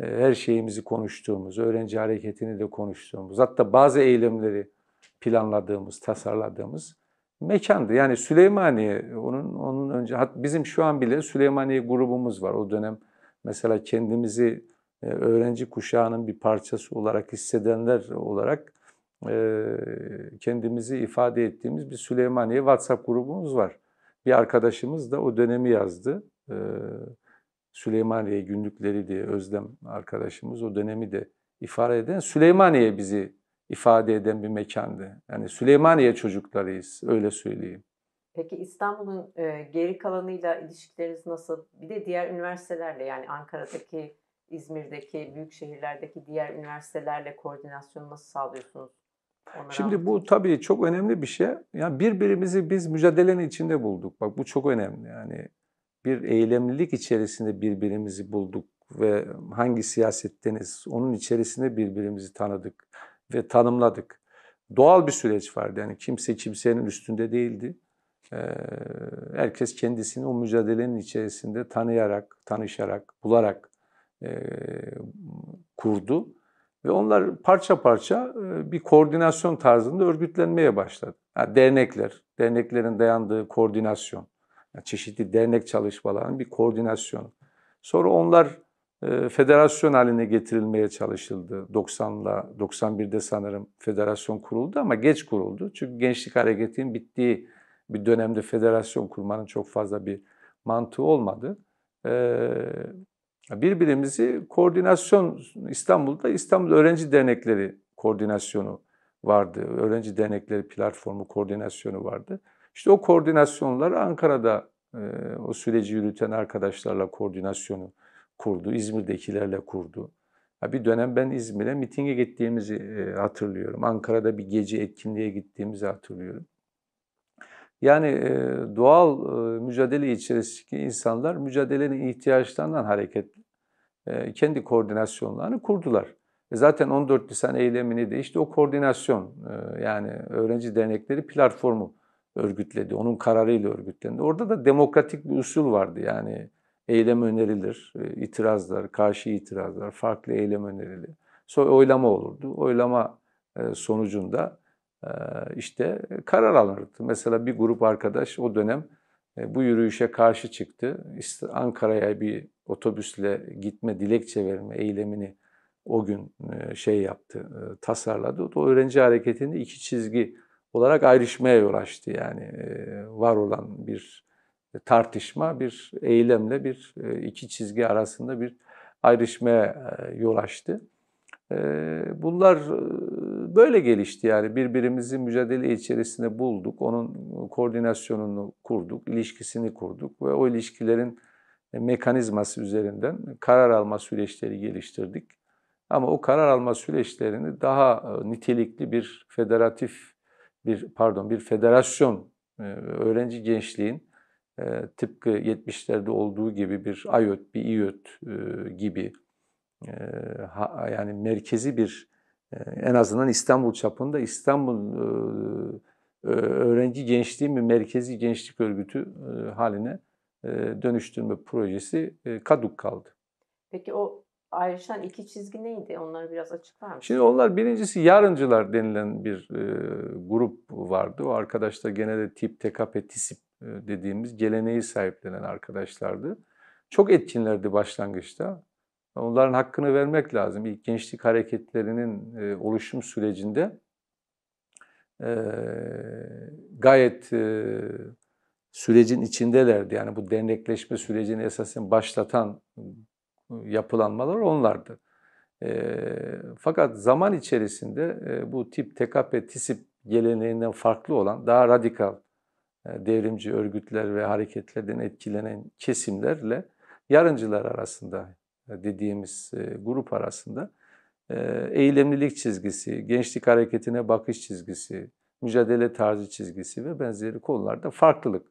[SPEAKER 1] e, her şeyimizi konuştuğumuz, öğrenci hareketini de konuştuğumuz, hatta bazı eylemleri planladığımız, tasarladığımız mekandı. Yani Süleymaniye onun onun önce bizim şu an bile Süleymaniye grubumuz var. O dönem mesela kendimizi e, öğrenci kuşağının bir parçası olarak hissedenler olarak kendimizi ifade ettiğimiz bir Süleymaniye WhatsApp grubumuz var. Bir arkadaşımız da o dönemi yazdı. Ee, Süleymaniye günlükleri diye Özlem arkadaşımız o dönemi de ifade eden Süleymaniye bizi ifade eden bir mekandı. Yani Süleymaniye çocuklarıyız öyle söyleyeyim.
[SPEAKER 2] Peki İstanbul'un e, geri kalanıyla ilişkileriniz nasıl? Bir de diğer üniversitelerle yani Ankara'daki, İzmir'deki, büyük şehirlerdeki diğer üniversitelerle koordinasyonu nasıl sağlıyorsunuz?
[SPEAKER 1] Şimdi bu tabii çok önemli bir şey. Yani birbirimizi biz mücadelenin içinde bulduk. Bak bu çok önemli. Yani bir eylemlilik içerisinde birbirimizi bulduk ve hangi siyasetteniz onun içerisinde birbirimizi tanıdık ve tanımladık. Doğal bir süreç vardı. Yani kimse kimsenin üstünde değildi. Ee, herkes kendisini o mücadelenin içerisinde tanıyarak, tanışarak, bularak ee, kurdu. Ve onlar parça parça e, bir koordinasyon tarzında örgütlenmeye başladı. Yani dernekler, derneklerin dayandığı koordinasyon, yani çeşitli dernek çalışmalarının bir koordinasyonu. Sonra onlar e, federasyon haline getirilmeye çalışıldı. 90'la, 91'de sanırım federasyon kuruldu ama geç kuruldu. Çünkü gençlik hareketinin bittiği bir dönemde federasyon kurmanın çok fazla bir mantığı olmadı. E, Birbirimizi koordinasyon İstanbul'da İstanbul Öğrenci Dernekleri koordinasyonu vardı. Öğrenci Dernekleri platformu koordinasyonu vardı. İşte o koordinasyonlar Ankara'da e, o süreci yürüten arkadaşlarla koordinasyonu kurdu. İzmir'dekilerle kurdu. bir dönem ben İzmir'e mitinge gittiğimizi e, hatırlıyorum. Ankara'da bir gece etkinliğe gittiğimizi hatırlıyorum. Yani e, doğal e, mücadele içerisindeki insanlar mücadelenin ihtiyaçlarından hareket, e, kendi koordinasyonlarını kurdular. E zaten 14 Nisan eylemini de işte o koordinasyon e, yani öğrenci dernekleri platformu örgütledi. Onun kararıyla örgütlendi. Orada da demokratik bir usul vardı yani eylem önerilir, e, itirazlar, karşı itirazlar, farklı eylem önerilir. Sonra oylama olurdu. Oylama e, sonucunda ee, işte e, karar alırdı. Mesela bir grup arkadaş o dönem e, bu yürüyüşe karşı çıktı. Ankara'ya bir otobüsle gitme, dilekçe verme eylemini o gün e, şey yaptı, tasarladı. O öğrenci hareketinde iki çizgi olarak ayrışmaya yol açtı. Yani var olan bir tartışma, bir eylemle bir iki çizgi arasında bir ayrışmaya yol açtı. Ee, bunlar e, böyle gelişti yani birbirimizi mücadele içerisinde bulduk, onun koordinasyonunu kurduk, ilişkisini kurduk ve o ilişkilerin e, mekanizması üzerinden karar alma süreçleri geliştirdik. Ama o karar alma süreçlerini daha e, nitelikli bir federatif bir pardon bir federasyon öğrenci gençliğin tıpkı 70'lerde olduğu gibi bir AYÖT, bir iöt gibi yani merkezi bir en azından İstanbul çapında İstanbul öğrenci gençliği bir merkezi gençlik örgütü haline dönüştürme projesi kaduk kaldı.
[SPEAKER 2] Peki o ayrışan iki çizgi neydi? Onları biraz açıklar mısın? Şimdi
[SPEAKER 1] onlar birincisi yarıncılar denilen bir grup vardı. O arkadaşlar genelde tip, TKP, TİSİP dediğimiz geleneği sahiplenen arkadaşlardı. Çok etkinlerdi başlangıçta. Onların hakkını vermek lazım. İlk gençlik hareketlerinin e, oluşum sürecinde e, gayet e, sürecin içindelerdi. Yani bu dernekleşme sürecini esasen başlatan yapılanmalar onlardı. fakat zaman içerisinde bu tip TKP, TİSİP geleneğinden farklı olan daha radikal devrimci örgütler ve hareketlerden etkilenen kesimlerle yarıncılar arasında dediğimiz e, grup arasında e, eylemlilik çizgisi, gençlik hareketine bakış çizgisi, mücadele tarzı çizgisi ve benzeri konularda farklılık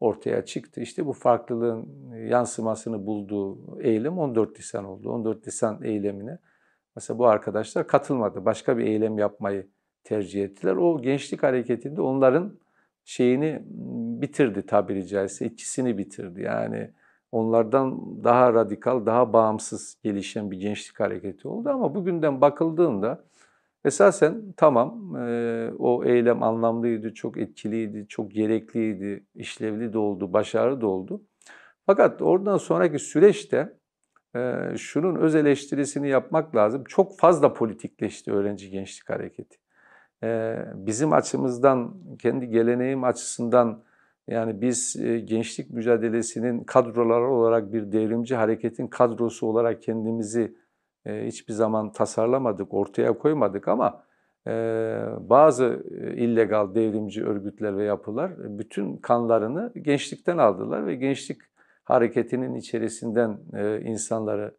[SPEAKER 1] ortaya çıktı. İşte bu farklılığın yansımasını bulduğu eylem 14 Nisan oldu. 14 Nisan eylemine mesela bu arkadaşlar katılmadı. Başka bir eylem yapmayı tercih ettiler. O gençlik hareketinde onların şeyini bitirdi tabiri caizse, içkisini bitirdi. Yani onlardan daha radikal, daha bağımsız gelişen bir gençlik hareketi oldu. Ama bugünden bakıldığında esasen tamam e, o eylem anlamlıydı, çok etkiliydi, çok gerekliydi, işlevli de oldu, başarı da oldu. Fakat oradan sonraki süreçte e, şunun öz eleştirisini yapmak lazım. Çok fazla politikleşti öğrenci gençlik hareketi. E, bizim açımızdan, kendi geleneğim açısından yani biz e, gençlik mücadelesinin kadroları olarak bir devrimci hareketin kadrosu olarak kendimizi e, hiçbir zaman tasarlamadık, ortaya koymadık ama e, bazı illegal devrimci örgütler ve yapılar bütün kanlarını gençlikten aldılar ve gençlik hareketinin içerisinden insanları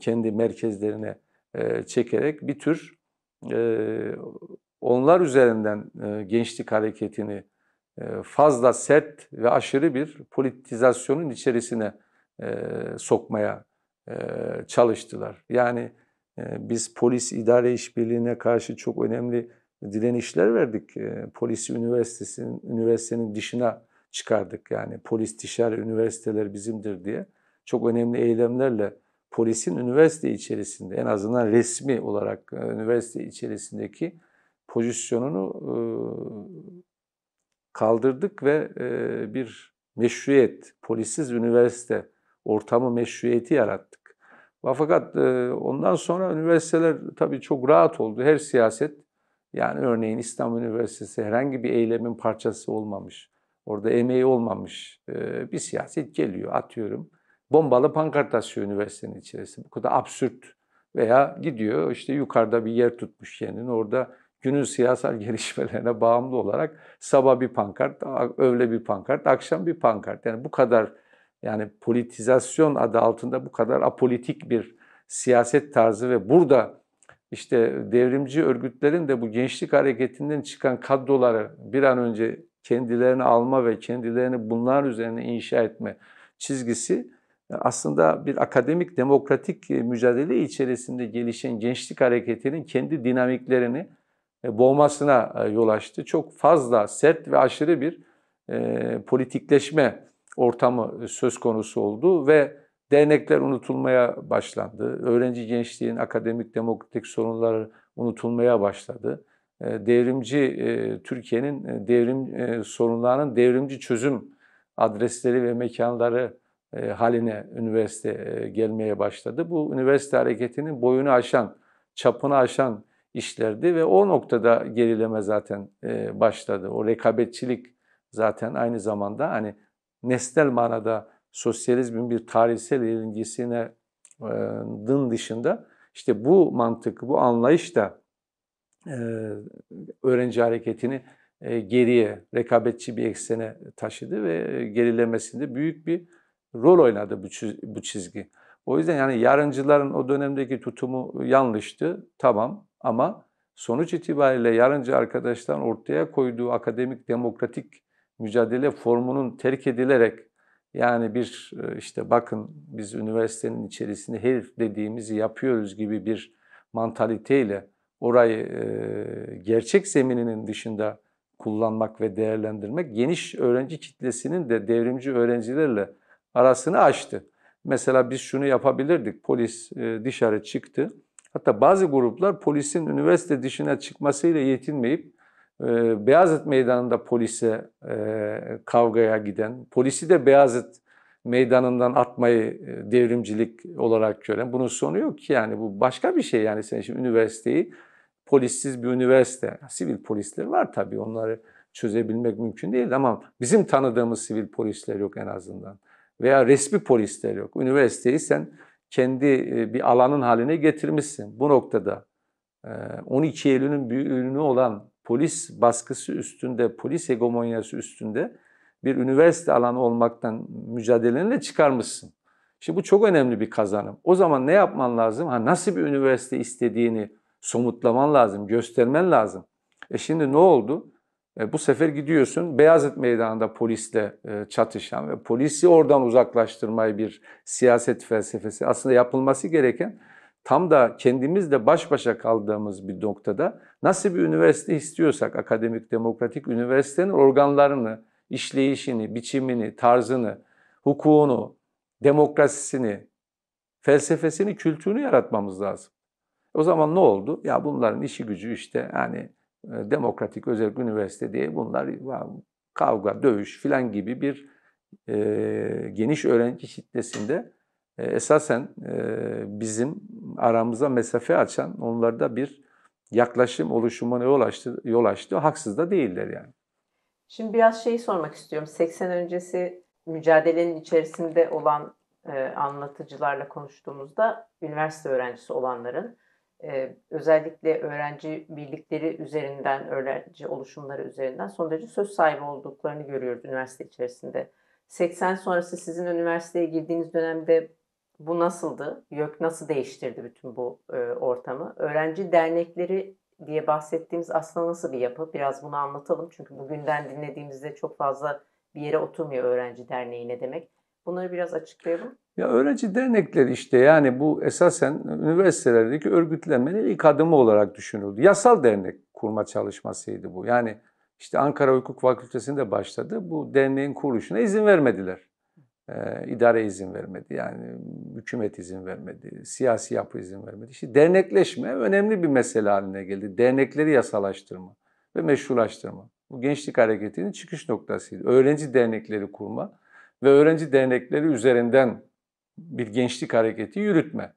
[SPEAKER 1] kendi merkezlerine çekerek bir tür onlar üzerinden gençlik hareketini e, fazla sert ve aşırı bir politizasyonun içerisine e, sokmaya e, çalıştılar. Yani biz polis idare işbirliğine karşı çok önemli direnişler verdik. Polisi üniversitesinin üniversitenin dışına çıkardık. Yani polis dışarı üniversiteler bizimdir diye çok önemli eylemlerle polisin üniversite içerisinde en azından resmi olarak üniversite içerisindeki pozisyonunu kaldırdık ve e, bir meşruiyet, polisiz üniversite ortamı meşruiyeti yarattık. Fakat e, ondan sonra üniversiteler tabii çok rahat oldu. Her siyaset yani örneğin İstanbul Üniversitesi herhangi bir eylemin parçası olmamış. Orada emeği olmamış e, bir siyaset geliyor atıyorum. Bombalı pankart asıyor üniversitenin içerisinde. Bu kadar absürt. Veya gidiyor işte yukarıda bir yer tutmuş kendini orada günün siyasal gelişmelerine bağımlı olarak sabah bir pankart, öğle bir pankart, akşam bir pankart. Yani bu kadar yani politizasyon adı altında bu kadar apolitik bir siyaset tarzı ve burada işte devrimci örgütlerin de bu gençlik hareketinden çıkan kadroları bir an önce kendilerini alma ve kendilerini bunlar üzerine inşa etme çizgisi e, aslında bir akademik demokratik e, mücadele içerisinde gelişen gençlik hareketinin kendi dinamiklerini e, boğmasına e, yol açtı. Çok fazla sert ve aşırı bir e, politikleşme ortamı söz konusu oldu ve dernekler unutulmaya başlandı. Öğrenci gençliğin akademik demokratik sorunları unutulmaya başladı. devrimci Türkiye'nin devrim sorunlarının devrimci çözüm adresleri ve mekanları haline üniversite gelmeye başladı. Bu üniversite hareketinin boyunu aşan, çapını aşan işlerdi ve o noktada gerileme zaten e, başladı. O rekabetçilik zaten aynı zamanda hani nesnel manada sosyalizmin bir tarihsel ilgisine e, dın dışında işte bu mantık, bu anlayış da e, öğrenci hareketini geriye, rekabetçi bir eksene taşıdı ve gerilemesinde büyük bir rol oynadı bu, bu çizgi. O yüzden yani yarıncıların o dönemdeki tutumu yanlıştı. Tamam ama sonuç itibariyle yarınca arkadaştan ortaya koyduğu akademik demokratik mücadele formunun terk edilerek yani bir e, işte bakın biz üniversitenin içerisinde her dediğimizi yapıyoruz gibi bir mantaliteyle orayı e, gerçek zemininin dışında kullanmak ve değerlendirmek geniş öğrenci kitlesinin de devrimci öğrencilerle arasını açtı. Mesela biz şunu yapabilirdik. Polis e, dışarı çıktı Hatta bazı gruplar polisin üniversite dışına çıkmasıyla yetinmeyip e, Beyazıt Meydanı'nda polise e, kavgaya giden, polisi de Beyazıt meydanından atmayı e, devrimcilik olarak gören bunun sonu yok ki yani bu başka bir şey yani sen şimdi üniversiteyi polissiz bir üniversite sivil polisler var tabii onları çözebilmek mümkün değil ama bizim tanıdığımız sivil polisler yok en azından veya resmi polisler yok üniversiteyi sen kendi bir alanın haline getirmişsin. Bu noktada 12 Eylül'ün bir ürünü olan polis baskısı üstünde, polis hegemonyası üstünde bir üniversite alanı olmaktan mücadeleni de çıkarmışsın. Şimdi bu çok önemli bir kazanım. O zaman ne yapman lazım? Ha nasıl bir üniversite istediğini somutlaman lazım, göstermen lazım. E şimdi ne oldu? E, bu sefer gidiyorsun Beyazıt Meydanı'nda polisle e, çatışan ve polisi oradan uzaklaştırmayı bir siyaset felsefesi aslında yapılması gereken tam da kendimizle baş başa kaldığımız bir noktada nasıl bir üniversite istiyorsak akademik demokratik üniversitenin organlarını, işleyişini, biçimini, tarzını, hukukunu, demokrasisini, felsefesini, kültürünü yaratmamız lazım. O zaman ne oldu? Ya bunların işi gücü işte yani e, demokratik özel üniversite diye bunlar kavga, dövüş filan gibi bir e, geniş öğrenci kitlesinde e, esasen e, bizim aramıza mesafe açan onlarda bir yaklaşım oluşumuna yol açtı, yol açtı. Haksız da değiller yani.
[SPEAKER 2] Şimdi biraz şeyi sormak istiyorum. 80 öncesi mücadelenin içerisinde olan e, anlatıcılarla konuştuğumuzda üniversite öğrencisi olanların ee, özellikle öğrenci birlikleri üzerinden, öğrenci oluşumları üzerinden son derece söz sahibi olduklarını görüyoruz üniversite içerisinde. 80 sonrası sizin üniversiteye girdiğiniz dönemde bu nasıldı? YÖK nasıl değiştirdi bütün bu e, ortamı? Öğrenci dernekleri diye bahsettiğimiz aslında nasıl bir yapı? Biraz bunu anlatalım. Çünkü bugünden dinlediğimizde çok fazla bir yere oturmuyor öğrenci derneği ne demek. Bunları biraz açıklayalım.
[SPEAKER 1] Ya öğrenci dernekleri işte yani bu esasen üniversitelerdeki örgütlenmenin ilk adımı olarak düşünüldü. Yasal dernek kurma çalışmasıydı bu. Yani işte Ankara Hukuk Fakültesi'nde başladı. Bu derneğin kuruluşuna izin vermediler. Ee, idare izin vermedi. Yani hükümet izin vermedi. Siyasi yapı izin vermedi. İşte dernekleşme önemli bir mesele haline geldi. Dernekleri yasalaştırma ve meşrulaştırma. Bu gençlik hareketinin çıkış noktasıydı. Öğrenci dernekleri kurma ve öğrenci dernekleri üzerinden bir gençlik hareketi yürütme.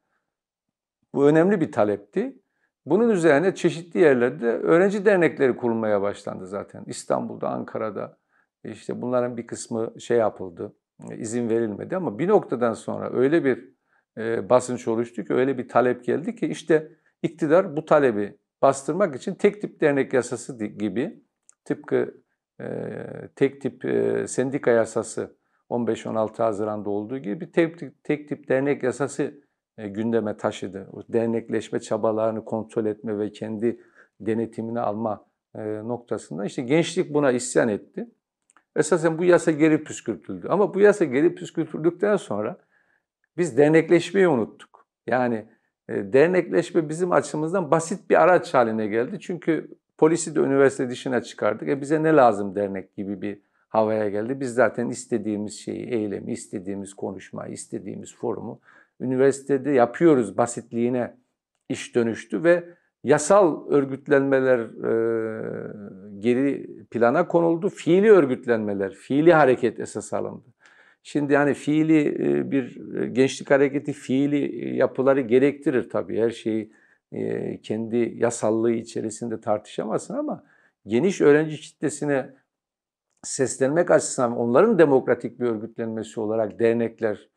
[SPEAKER 1] Bu önemli bir talepti. Bunun üzerine çeşitli yerlerde öğrenci dernekleri kurulmaya başlandı zaten. İstanbul'da, Ankara'da işte bunların bir kısmı şey yapıldı, e, izin verilmedi ama bir noktadan sonra öyle bir e, basınç oluştu ki, öyle bir talep geldi ki işte iktidar bu talebi bastırmak için tek tip dernek yasası gibi tıpkı e, tek tip sendika yasası 15-16 Haziran'da olduğu gibi bir tek, tek tip dernek yasası e, gündeme taşıdı. O dernekleşme çabalarını kontrol etme ve kendi denetimini alma e, noktasında işte gençlik buna isyan etti. Esasen bu yasa geri püskürtüldü. Ama bu yasa geri püskürtüldükten sonra biz dernekleşmeyi unuttuk. Yani e, dernekleşme bizim açımızdan basit bir araç haline geldi. Çünkü polisi de üniversite dışına çıkardık. E bize ne lazım dernek gibi bir havaya geldi. Biz zaten istediğimiz şeyi, eylemi, istediğimiz konuşmayı, istediğimiz forumu üniversitede yapıyoruz basitliğine iş dönüştü ve yasal örgütlenmeler e, geri plana konuldu. Fiili örgütlenmeler, fiili hareket esas alındı. Şimdi yani fiili e, bir e, gençlik hareketi fiili e, yapıları gerektirir tabii. Her şeyi kendi yasallığı içerisinde tartışamazsın ama geniş öğrenci kitlesine seslenmek açısından onların demokratik bir örgütlenmesi olarak dernekler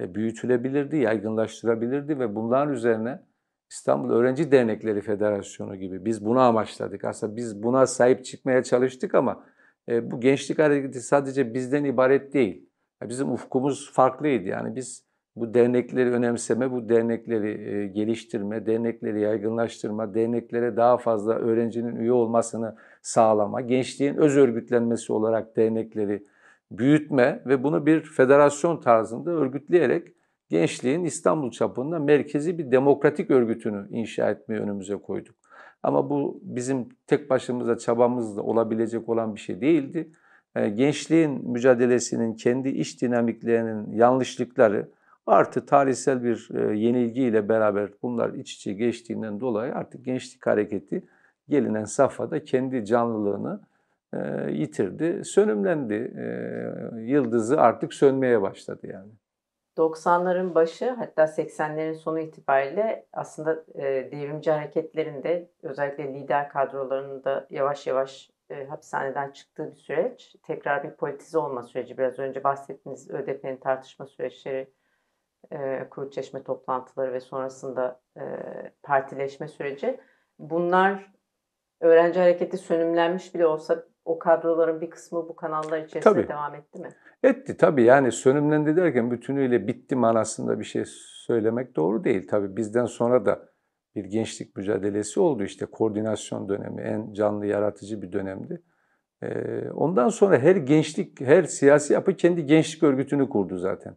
[SPEAKER 1] e, büyütülebilirdi, yaygınlaştırabilirdi ve bunların üzerine İstanbul Öğrenci Dernekleri Federasyonu gibi biz bunu amaçladık. Aslında biz buna sahip çıkmaya çalıştık ama e, bu gençlik hareketi sadece bizden ibaret değil. Bizim ufkumuz farklıydı. Yani biz bu dernekleri önemseme, bu dernekleri e, geliştirme, dernekleri yaygınlaştırma, derneklere daha fazla öğrencinin üye olmasını sağlama, gençliğin öz örgütlenmesi olarak dernekleri büyütme ve bunu bir federasyon tarzında örgütleyerek gençliğin İstanbul çapında merkezi bir demokratik örgütünü inşa etmeyi önümüze koyduk. Ama bu bizim tek başımıza çabamızla olabilecek olan bir şey değildi. E, gençliğin mücadelesinin kendi iş dinamiklerinin yanlışlıkları, Artı tarihsel bir e, yenilgiyle beraber bunlar iç içe geçtiğinden dolayı artık gençlik hareketi gelinen safhada kendi canlılığını e, yitirdi, sönümlendi. E, yıldızı artık sönmeye başladı yani.
[SPEAKER 2] 90'ların başı hatta 80'lerin sonu itibariyle aslında e, devrimci hareketlerin de özellikle lider kadrolarının da yavaş yavaş e, hapishaneden çıktığı bir süreç. Tekrar bir politize olma süreci. Biraz önce bahsettiğiniz ÖDP'nin tartışma süreçleri e, Kurulçeşme toplantıları ve sonrasında e, partileşme süreci bunlar öğrenci hareketi sönümlenmiş bile olsa o kadroların bir kısmı bu kanallar içerisinde tabii. devam etti mi?
[SPEAKER 1] Etti tabii yani sönümlendi derken bütünüyle bitti manasında bir şey söylemek doğru değil. Tabii bizden sonra da bir gençlik mücadelesi oldu işte koordinasyon dönemi en canlı yaratıcı bir dönemdi. E, ondan sonra her gençlik, her siyasi yapı kendi gençlik örgütünü kurdu zaten.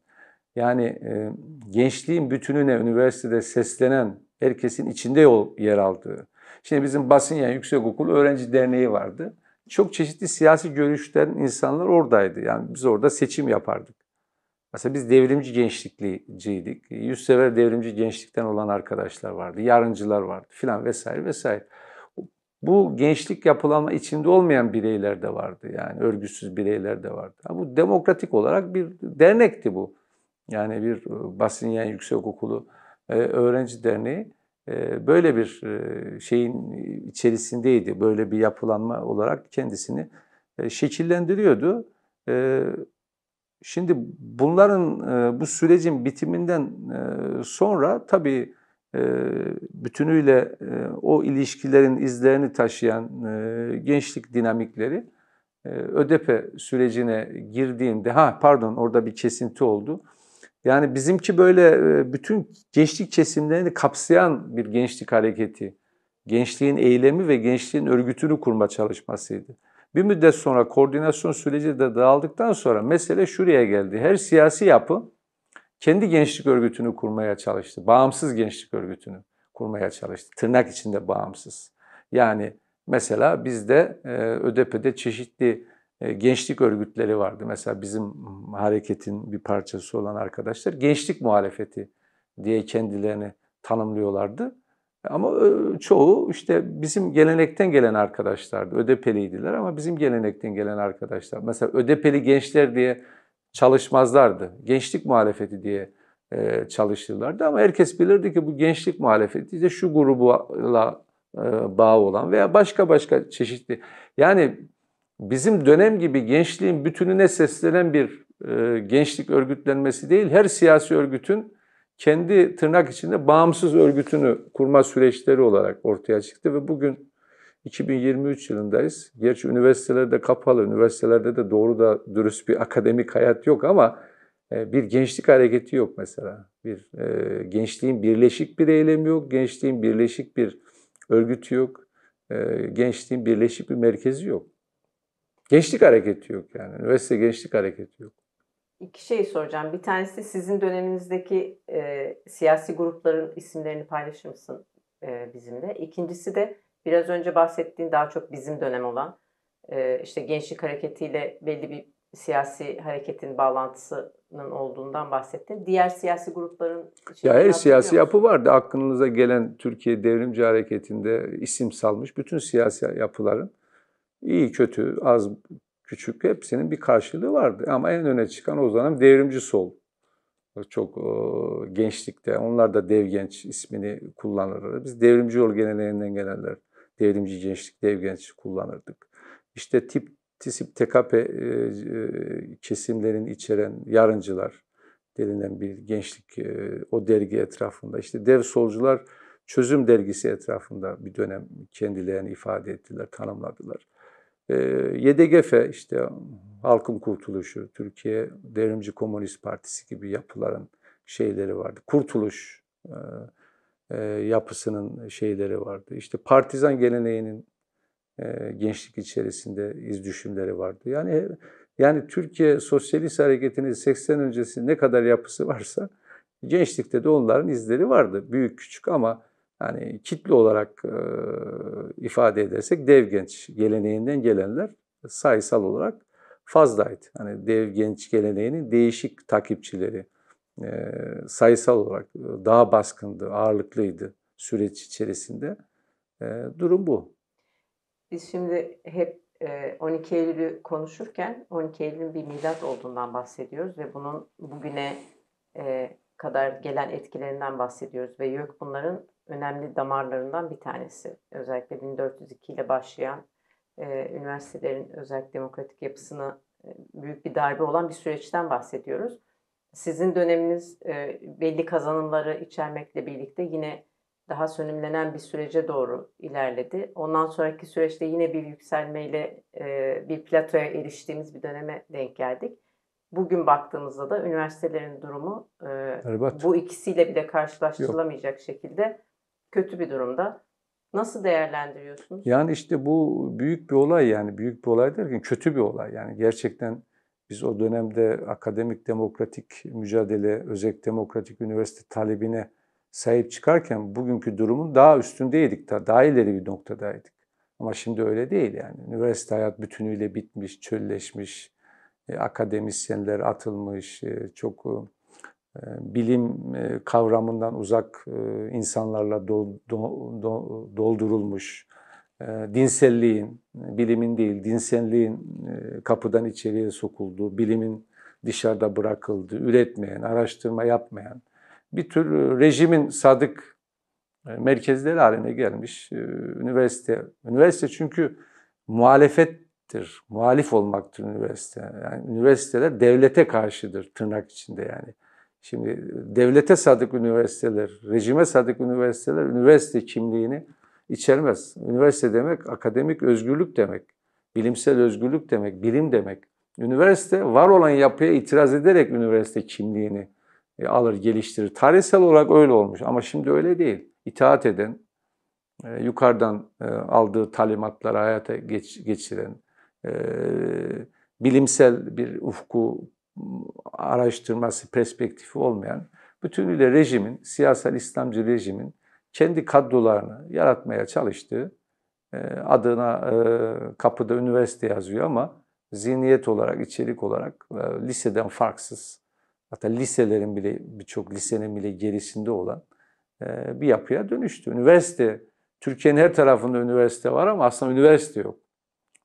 [SPEAKER 1] Yani e, gençliğin bütününe üniversitede seslenen herkesin içinde yol, yer aldığı. Şimdi bizim Basinya Yüksekokul Öğrenci Derneği vardı. Çok çeşitli siyasi görüşten insanlar oradaydı. Yani biz orada seçim yapardık. Mesela biz devrimci gençlikciydik. Yüzsever devrimci gençlikten olan arkadaşlar vardı. Yarıncılar vardı filan vesaire vesaire. Bu gençlik yapılanma içinde olmayan bireyler de vardı yani örgütsüz bireyler de vardı. Bu demokratik olarak bir dernekti bu yani bir e, Basinyen Yüksekokulu e, Öğrenci Derneği e, böyle bir şeyin içerisindeydi. Böyle bir yapılanma olarak kendisini şekillendiriyordu. Şimdi bunların bu sürecin bitiminden sonra tabii bütünüyle o ilişkilerin izlerini taşıyan gençlik dinamikleri Ödepe sürecine girdiğinde, ha pardon orada bir kesinti oldu. Yani bizimki böyle e, bütün gençlik kesimlerini kapsayan bir gençlik hareketi. Gençliğin eylemi ve gençliğin örgütünü kurma çalışmasıydı. Bir müddet sonra koordinasyon süreci de dağıldıktan sonra mesele şuraya geldi. Her siyasi yapı kendi gençlik örgütünü kurmaya çalıştı. Bağımsız gençlik örgütünü kurmaya çalıştı. Tırnak içinde bağımsız. Yani mesela bizde e, ÖDP'de çeşitli e, gençlik örgütleri vardı. Mesela bizim hareketin bir parçası olan arkadaşlar gençlik muhalefeti diye kendilerini tanımlıyorlardı. Ama e, çoğu işte bizim gelenekten gelen arkadaşlardı. Ödepeliydiler ama bizim gelenekten gelen arkadaşlar. Mesela Ödepeli gençler diye çalışmazlardı. Gençlik muhalefeti diye e, çalışırlardı ama herkes bilirdi ki bu gençlik muhalefeti de şu grubuyla bağ olan veya başka başka çeşitli yani bizim dönem gibi gençliğin bütününe seslenen bir e, gençlik örgütlenmesi değil, her siyasi örgütün kendi tırnak içinde bağımsız örgütünü kurma süreçleri olarak ortaya çıktı ve bugün 2023 yılındayız. Gerçi üniversitelerde kapalı, üniversitelerde de doğru da dürüst bir akademik hayat yok ama e, bir gençlik hareketi yok mesela. Bir e, gençliğin birleşik bir eylemi yok, gençliğin birleşik bir örgütü yok, e, gençliğin birleşik bir merkezi yok. Gençlik hareketi yok yani. Üniversite gençlik hareketi yok.
[SPEAKER 2] İki şey soracağım. Bir tanesi sizin döneminizdeki e, siyasi grupların isimlerini paylaşır mısın e, bizimle? İkincisi de biraz önce bahsettiğin daha çok bizim dönem olan e, işte gençlik hareketiyle belli bir siyasi hareketin bağlantısının olduğundan bahsettin. Diğer siyasi grupların...
[SPEAKER 1] Ya her siyasi yapı vardı. Aklınıza gelen Türkiye Devrimci Hareketi'nde isim salmış bütün siyasi yapıların iyi, kötü, az, küçük hepsinin bir karşılığı vardı. Ama en öne çıkan o zaman devrimci sol. Çok e, gençlikte onlar da dev genç ismini kullanırlar. Biz devrimci yol genelinden gelenler devrimci gençlik, dev genç kullanırdık. İşte tip tisip TKP e, e, kesimlerini içeren yarıncılar denilen bir gençlik e, o dergi etrafında. işte dev solcular çözüm dergisi etrafında bir dönem kendilerini ifade ettiler, tanımladılar. E, ee, YDGF işte Halkın Kurtuluşu, Türkiye Devrimci Komünist Partisi gibi yapıların şeyleri vardı. Kurtuluş e, e, yapısının şeyleri vardı. İşte partizan geleneğinin e, gençlik içerisinde iz düşümleri vardı. Yani yani Türkiye Sosyalist Hareketi'nin 80 öncesi ne kadar yapısı varsa gençlikte de onların izleri vardı. Büyük küçük ama yani kitle olarak e, ifade edersek dev genç geleneğinden gelenler sayısal olarak fazlaydı. Hani dev genç geleneğinin değişik takipçileri e, sayısal olarak daha baskındı, ağırlıklıydı süreç içerisinde. E, durum bu.
[SPEAKER 2] Biz şimdi hep 12 Eylül'ü konuşurken 12 Eylül'ün bir milat olduğundan bahsediyoruz ve bunun bugüne kadar gelen etkilerinden bahsediyoruz ve YÖK bunların önemli damarlarından bir tanesi. Özellikle 1402 ile başlayan e, üniversitelerin özellikle demokratik yapısına e, büyük bir darbe olan bir süreçten bahsediyoruz. Sizin döneminiz e, belli kazanımları içermekle birlikte yine daha sönümlenen bir sürece doğru ilerledi. Ondan sonraki süreçte yine bir yükselmeyle e, bir platoya eriştiğimiz bir döneme denk geldik. Bugün baktığımızda da üniversitelerin durumu e, bu ikisiyle bile karşılaştırılamayacak Yok. şekilde kötü bir durumda. Nasıl değerlendiriyorsunuz?
[SPEAKER 1] Yani işte bu büyük bir olay yani büyük bir olay derken kötü bir olay. Yani gerçekten biz o dönemde akademik demokratik mücadele, özel demokratik üniversite talebine sahip çıkarken bugünkü durumun daha üstündeydik, daha, daha ileri bir noktadaydık. Ama şimdi öyle değil yani. Üniversite hayat bütünüyle bitmiş, çölleşmiş, e, akademisyenler atılmış, e, çok e, ee, bilim e, kavramından uzak e, insanlarla doldurulmuş, e, dinselliğin, bilimin değil, dinselliğin kapıdan içeriye sokulduğu, bilimin dışarıda bırakıldığı, üretmeyen, araştırma yapmayan bir tür rejimin sadık merkezleri haline gelmiş üniversite. Üniversite çünkü muhalefettir, muhalif olmaktır üniversite. Yani üniversiteler devlete karşıdır tırnak içinde yani. Şimdi devlete sadık üniversiteler, rejime sadık üniversiteler üniversite kimliğini içermez. Üniversite demek akademik özgürlük demek, bilimsel özgürlük demek, bilim demek. Üniversite var olan yapıya itiraz ederek üniversite kimliğini e, alır, geliştirir. Tarihsel olarak öyle olmuş ama şimdi öyle değil. İtaat eden, e, yukarıdan e, aldığı talimatları hayata geç, geçiren, bilimsel bir ufku araştırması, perspektifi olmayan, bütünüyle rejimin, siyasal İslamcı rejimin kendi kadrolarını yaratmaya çalıştığı, e, adına e, kapıda üniversite yazıyor ama zihniyet olarak, içerik olarak e, liseden farksız, hatta liselerin bile, birçok lisenin bile gerisinde olan bir yapıya dönüştü. Üniversite, Türkiye'nin her tarafında üniversite var ama aslında üniversite yok.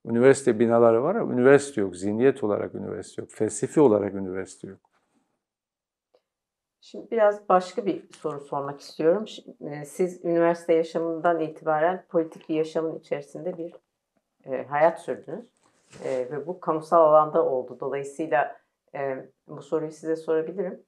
[SPEAKER 1] Üniversite binaları var ama üniversite yok. Zihniyet olarak üniversite yok. Felsefi olarak üniversite yok.
[SPEAKER 2] Şimdi biraz başka bir soru sormak istiyorum. E, siz üniversite yaşamından itibaren politik bir yaşamın içerisinde bir e, hayat sürdünüz. E, ve bu kamusal alanda oldu. Dolayısıyla e, bu soruyu size sorabilirim.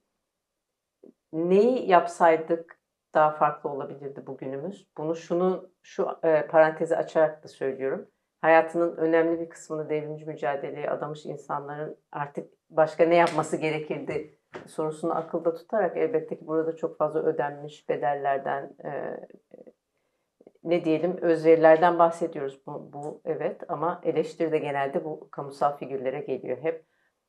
[SPEAKER 2] Neyi yapsaydık daha farklı olabilirdi bugünümüz? Bunu şunu şu e, parantezi açarak da söylüyorum hayatının önemli bir kısmını devrimci mücadeleye adamış insanların artık başka ne yapması gerekirdi sorusunu akılda tutarak elbette ki burada çok fazla ödenmiş bedellerden e, ne diyelim özverilerden bahsediyoruz bu, bu evet ama eleştiri de genelde bu kamusal figürlere geliyor hep.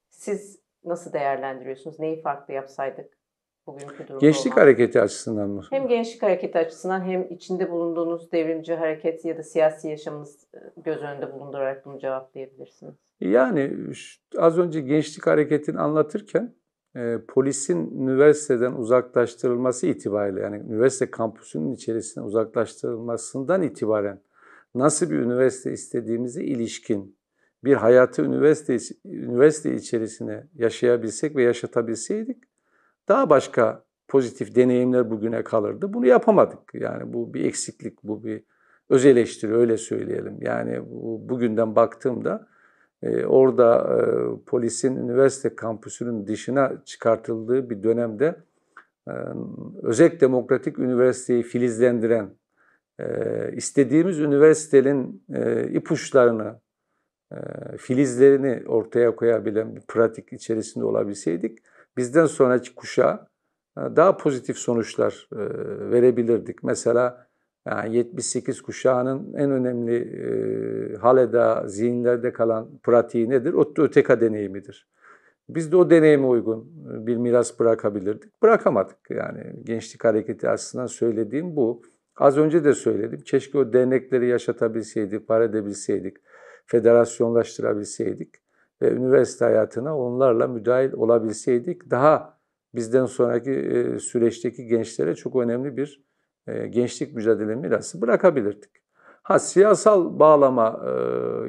[SPEAKER 2] Siz nasıl değerlendiriyorsunuz? Neyi farklı yapsaydık?
[SPEAKER 1] bugünkü durumda Gençlik olan? hareketi açısından mı?
[SPEAKER 2] Hem gençlik hareketi açısından hem içinde bulunduğunuz devrimci hareket ya da siyasi yaşamınız e, göz önünde bulundurarak bunu cevaplayabilirsiniz. Yani
[SPEAKER 1] az önce gençlik hareketini anlatırken e, polisin üniversiteden uzaklaştırılması itibariyle yani üniversite kampüsünün içerisine uzaklaştırılmasından itibaren nasıl bir üniversite istediğimizi ilişkin bir hayatı üniversite üniversite içerisine yaşayabilsek ve yaşatabilseydik daha başka pozitif deneyimler bugüne kalırdı. Bunu yapamadık. Yani bu bir eksiklik, bu bir öz eleştiri öyle söyleyelim. Yani bu, bugünden baktığımda e, orada e, polisin üniversite kampüsünün dışına çıkartıldığı bir dönemde e, özek demokratik üniversiteyi filizlendiren, e, istediğimiz üniversitenin e, ipuçlarını, e, filizlerini ortaya koyabilen bir pratik içerisinde olabilseydik, bizden sonraki kuşa e, daha pozitif sonuçlar e, verebilirdik. Mesela e, yani 78 kuşağının en önemli e, haleda, zihinlerde kalan pratiği nedir? O öteka deneyimidir. Biz de o deneyime uygun bir miras bırakabilirdik. Bırakamadık yani. Gençlik hareketi aslında söylediğim bu. Az önce de söyledim. Keşke o dernekleri yaşatabilseydik, var edebilseydik, federasyonlaştırabilseydik ve üniversite hayatına onlarla müdahil olabilseydik daha bizden sonraki e, süreçteki gençlere çok önemli bir e, gençlik mücadele mirası bırakabilirdik. Ha siyasal bağlama e,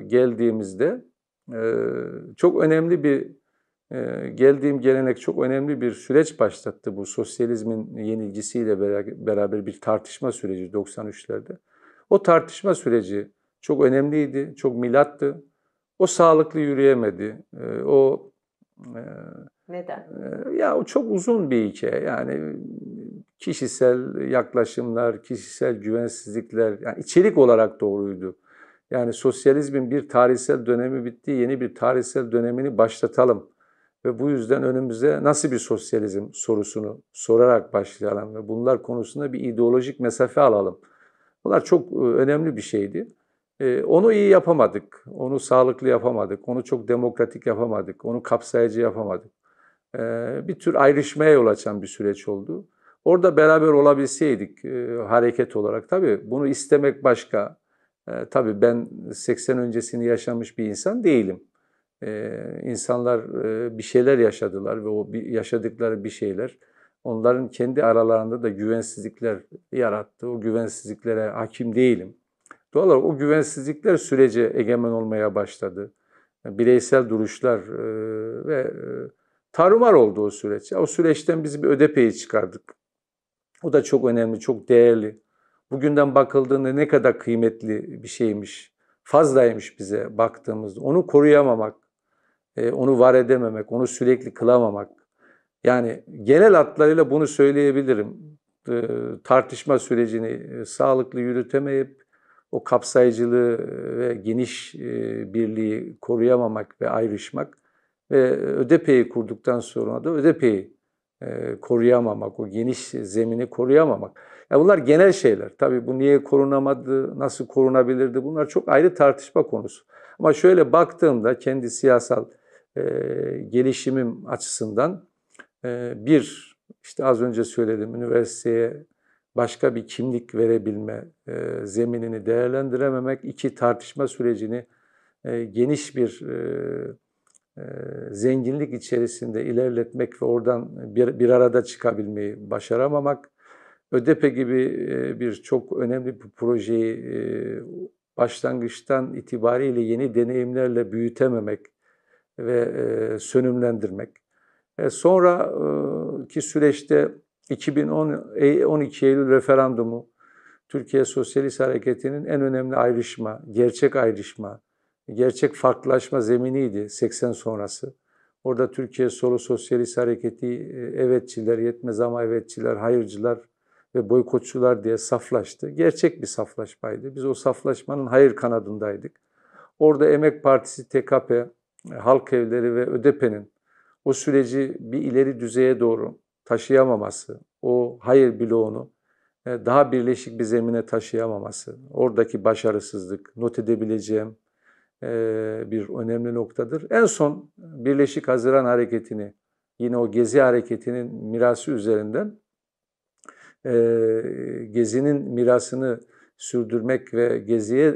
[SPEAKER 1] geldiğimizde e, çok önemli bir e, geldiğim gelenek çok önemli bir süreç başlattı bu sosyalizmin yenilgisiyle beraber bir tartışma süreci 93'lerde. O tartışma süreci çok önemliydi, çok milattı. O sağlıklı yürüyemedi. Ee, o e, neden? E, ya o çok uzun bir hikaye. Yani kişisel yaklaşımlar, kişisel güvensizlikler yani içerik olarak doğruydu. Yani sosyalizmin bir tarihsel dönemi bitti, yeni bir tarihsel dönemini başlatalım ve bu yüzden önümüze nasıl bir sosyalizm sorusunu sorarak başlayalım ve bunlar konusunda bir ideolojik mesafe alalım. Bunlar çok e, önemli bir şeydi. Ee, onu iyi yapamadık, onu sağlıklı yapamadık, onu çok demokratik yapamadık, onu kapsayıcı yapamadık. Ee, bir tür ayrışmaya yol açan bir süreç oldu. Orada beraber olabilseydik e, hareket olarak tabii bunu istemek başka. Ee, tabii ben 80 öncesini yaşamış bir insan değilim. İnsanlar e, bir şeyler yaşadılar ve o yaşadıkları bir şeyler onların kendi aralarında da güvensizlikler yarattı. O güvensizliklere hakim değilim Doğal olarak o güvensizlikler sürece egemen olmaya başladı. Yani bireysel duruşlar e, ve e, tarumar oldu o süreç. O süreçten biz bir ödepeyi çıkardık. O da çok önemli, çok değerli. Bugünden bakıldığında ne kadar kıymetli bir şeymiş, fazlaymış bize baktığımızda. Onu koruyamamak, e, onu var edememek, onu sürekli kılamamak. Yani genel hatlarıyla bunu söyleyebilirim. E, tartışma sürecini e, sağlıklı yürütemeyip o kapsayıcılığı ve geniş birliği koruyamamak ve ayrışmak ve ÖDP'yi kurduktan sonra da ÖDP'yi koruyamamak, o geniş zemini koruyamamak. Ya bunlar genel şeyler. Tabii bu niye korunamadı, nasıl korunabilirdi bunlar çok ayrı tartışma konusu. Ama şöyle baktığımda kendi siyasal gelişimim açısından bir işte az önce söyledim üniversiteye başka bir kimlik verebilme e, zeminini değerlendirememek, iki tartışma sürecini e, geniş bir e, e, zenginlik içerisinde ilerletmek ve oradan bir, bir arada çıkabilmeyi başaramamak, ÖDEPE gibi e, bir çok önemli bir projeyi e, başlangıçtan itibariyle yeni deneyimlerle büyütememek ve e, sönümlendirmek. E, sonraki süreçte 2012 e, Eylül referandumu Türkiye Sosyalist Hareketi'nin en önemli ayrışma, gerçek ayrışma, gerçek farklılaşma zeminiydi 80 sonrası. Orada Türkiye Solu Sosyalist Hareketi e, evetçiler, yetmez ama evetçiler, hayırcılar ve boykotçular diye saflaştı. Gerçek bir saflaşmaydı. Biz o saflaşmanın hayır kanadındaydık. Orada Emek Partisi, TKP, e, Halk Evleri ve ÖDP'nin o süreci bir ileri düzeye doğru taşıyamaması, o hayır bloğunu e, daha birleşik bir zemine taşıyamaması, oradaki başarısızlık not edebileceğim e, bir önemli noktadır. En son Birleşik Haziran Hareketi'ni, yine o Gezi Hareketi'nin mirası üzerinden e, Gezi'nin mirasını sürdürmek ve Gezi'ye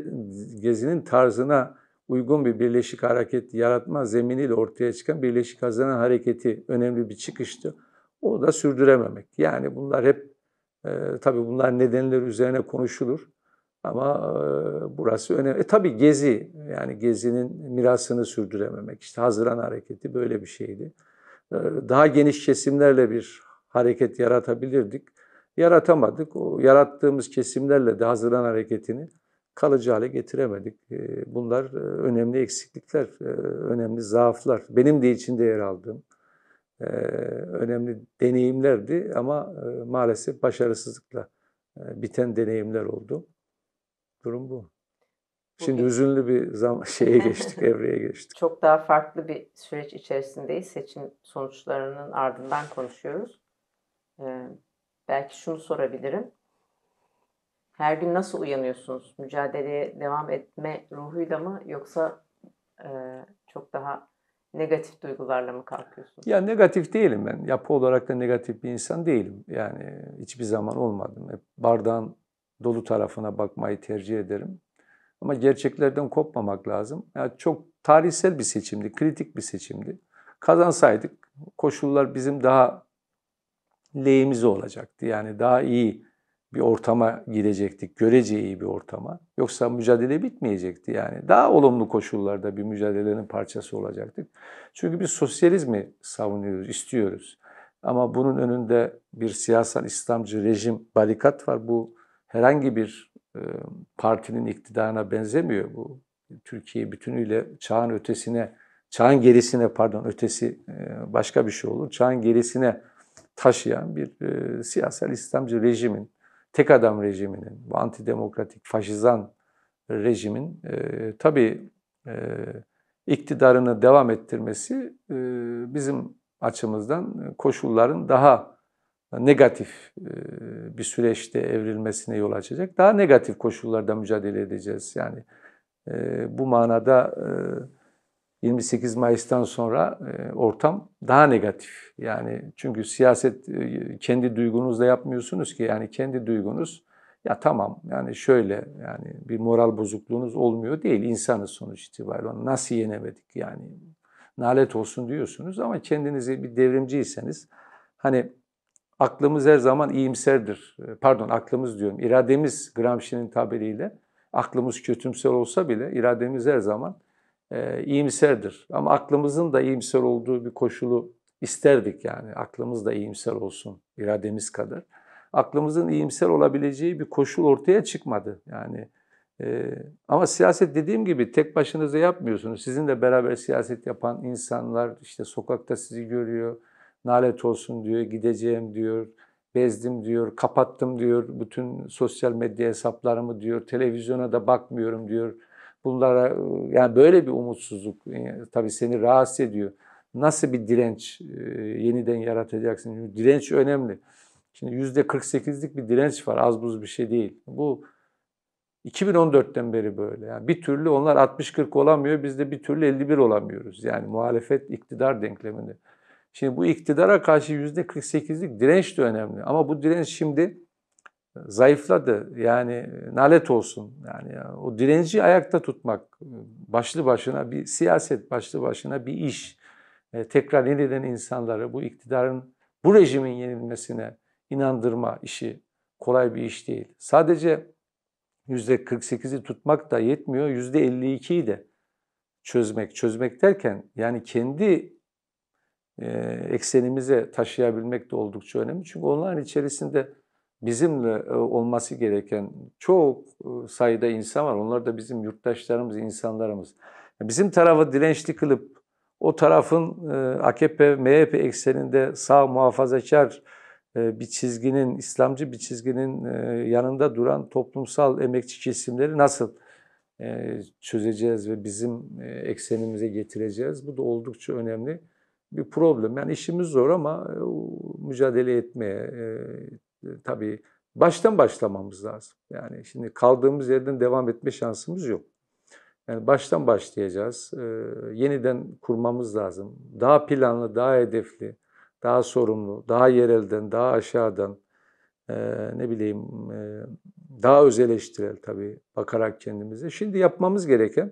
[SPEAKER 1] Gezi'nin tarzına uygun bir Birleşik Hareket yaratma zeminiyle ortaya çıkan Birleşik Haziran Hareketi önemli bir çıkıştı. O da sürdürememek. Yani bunlar hep e, tabii bunlar nedenler üzerine konuşulur. Ama e, burası önemli. E, tabii Gezi, yani Gezi'nin mirasını sürdürememek. İşte Haziran Hareketi böyle bir şeydi. E, daha geniş kesimlerle bir hareket yaratabilirdik. Yaratamadık. O yarattığımız kesimlerle de Haziran Hareketi'ni kalıcı hale getiremedik. E, bunlar e, önemli eksiklikler, e, önemli zaaflar. Benim de içinde yer aldığım. Ee, önemli deneyimlerdi ama e, maalesef başarısızlıkla e, biten deneyimler oldu. Durum bu. Şimdi Bugün... üzünlü bir zam şeye geçtik, evreye geçtik.
[SPEAKER 2] Çok daha farklı bir süreç içerisindeyiz. Seçim sonuçlarının ardından konuşuyoruz. Ee, belki şunu sorabilirim. Her gün nasıl uyanıyorsunuz? Mücadeleye devam etme ruhuyla mı yoksa e, çok daha negatif duygularla mı kalkıyorsun?
[SPEAKER 1] Ya negatif değilim ben. Yapı olarak da negatif bir insan değilim. Yani hiçbir zaman olmadım. Hep bardağın dolu tarafına bakmayı tercih ederim. Ama gerçeklerden kopmamak lazım. Yani çok tarihsel bir seçimdi, kritik bir seçimdi. Kazansaydık koşullar bizim daha lehimize olacaktı. Yani daha iyi bir ortama gidecektik, göreceği iyi bir ortama. Yoksa mücadele bitmeyecekti yani. Daha olumlu koşullarda bir mücadelenin parçası olacaktık. Çünkü biz sosyalizmi savunuyoruz, istiyoruz. Ama bunun önünde bir siyasal İslamcı rejim barikat var. Bu herhangi bir e, partinin iktidarına benzemiyor. Bu Türkiye bütünüyle çağın ötesine, çağın gerisine pardon ötesi e, başka bir şey olur. Çağın gerisine taşıyan bir e, siyasal İslamcı rejimin tek adam rejiminin, bu antidemokratik, faşizan rejimin e, tabii e, iktidarını devam ettirmesi e, bizim açımızdan koşulların daha negatif e, bir süreçte evrilmesine yol açacak. Daha negatif koşullarda mücadele edeceğiz. Yani e, bu manada... E, 28 Mayıs'tan sonra e, ortam daha negatif. Yani çünkü siyaset e, kendi duygunuzla yapmıyorsunuz ki yani kendi duygunuz ya tamam yani şöyle yani bir moral bozukluğunuz olmuyor değil insanız sonuç itibariyle nasıl yenemedik yani nalet olsun diyorsunuz ama kendinizi bir devrimciyseniz hani aklımız her zaman iyimserdir. E, pardon aklımız diyorum. irademiz Gramsci'nin tabiriyle aklımız kötümser olsa bile irademiz her zaman e, iyimserdir. Ama aklımızın da iyimser olduğu bir koşulu isterdik yani. Aklımız da iyimser olsun irademiz kadar. Aklımızın iyimser olabileceği bir koşul ortaya çıkmadı. Yani e, ama siyaset dediğim gibi tek başınıza yapmıyorsunuz. Sizinle beraber siyaset yapan insanlar işte sokakta sizi görüyor. Nalet olsun diyor, gideceğim diyor, bezdim diyor, kapattım diyor, bütün sosyal medya hesaplarımı diyor, televizyona da bakmıyorum diyor bunlara yani böyle bir umutsuzluk e, tabii seni rahatsız ediyor. Nasıl bir direnç e, yeniden yaratacaksın? direnç önemli. Şimdi yüzde %48'lik bir direnç var. Az buz bir şey değil. Bu 2014'ten beri böyle. Yani bir türlü onlar 60-40 olamıyor. Biz de bir türlü 51 olamıyoruz. Yani muhalefet iktidar denkleminde. Şimdi bu iktidara karşı yüzde %48'lik direnç de önemli. Ama bu direnç şimdi zayıfladı. Yani e, nalet olsun. Yani e, o direnci ayakta tutmak e, başlı başına bir siyaset, başlı başına bir iş. E, tekrar yeniden insanları bu iktidarın, bu rejimin yenilmesine inandırma işi kolay bir iş değil. Sadece %48'i tutmak da yetmiyor. %52'yi de çözmek. Çözmek derken yani kendi e, eksenimize taşıyabilmek de oldukça önemli. Çünkü onların içerisinde bizimle e, olması gereken çok e, sayıda insan var. Onlar da bizim yurttaşlarımız, insanlarımız. Bizim tarafı dirençli kılıp o tarafın e, AKP, MHP ekseninde sağ muhafazakar bir çizginin, İslamcı bir çizginin yanında duran toplumsal emekçi kesimleri nasıl çözeceğiz ve bizim eksenimize getireceğiz? Bu da oldukça önemli bir problem. Yani işimiz zor ama mücadele etmeye ee, tabii baştan başlamamız lazım. Yani şimdi kaldığımız yerden devam etme şansımız yok. Yani baştan başlayacağız. E, yeniden kurmamız lazım. Daha planlı, daha hedefli, daha sorumlu, daha yerelden, daha aşağıdan, e, ne bileyim e, daha öz eleştirel tabii bakarak kendimize. Şimdi yapmamız gereken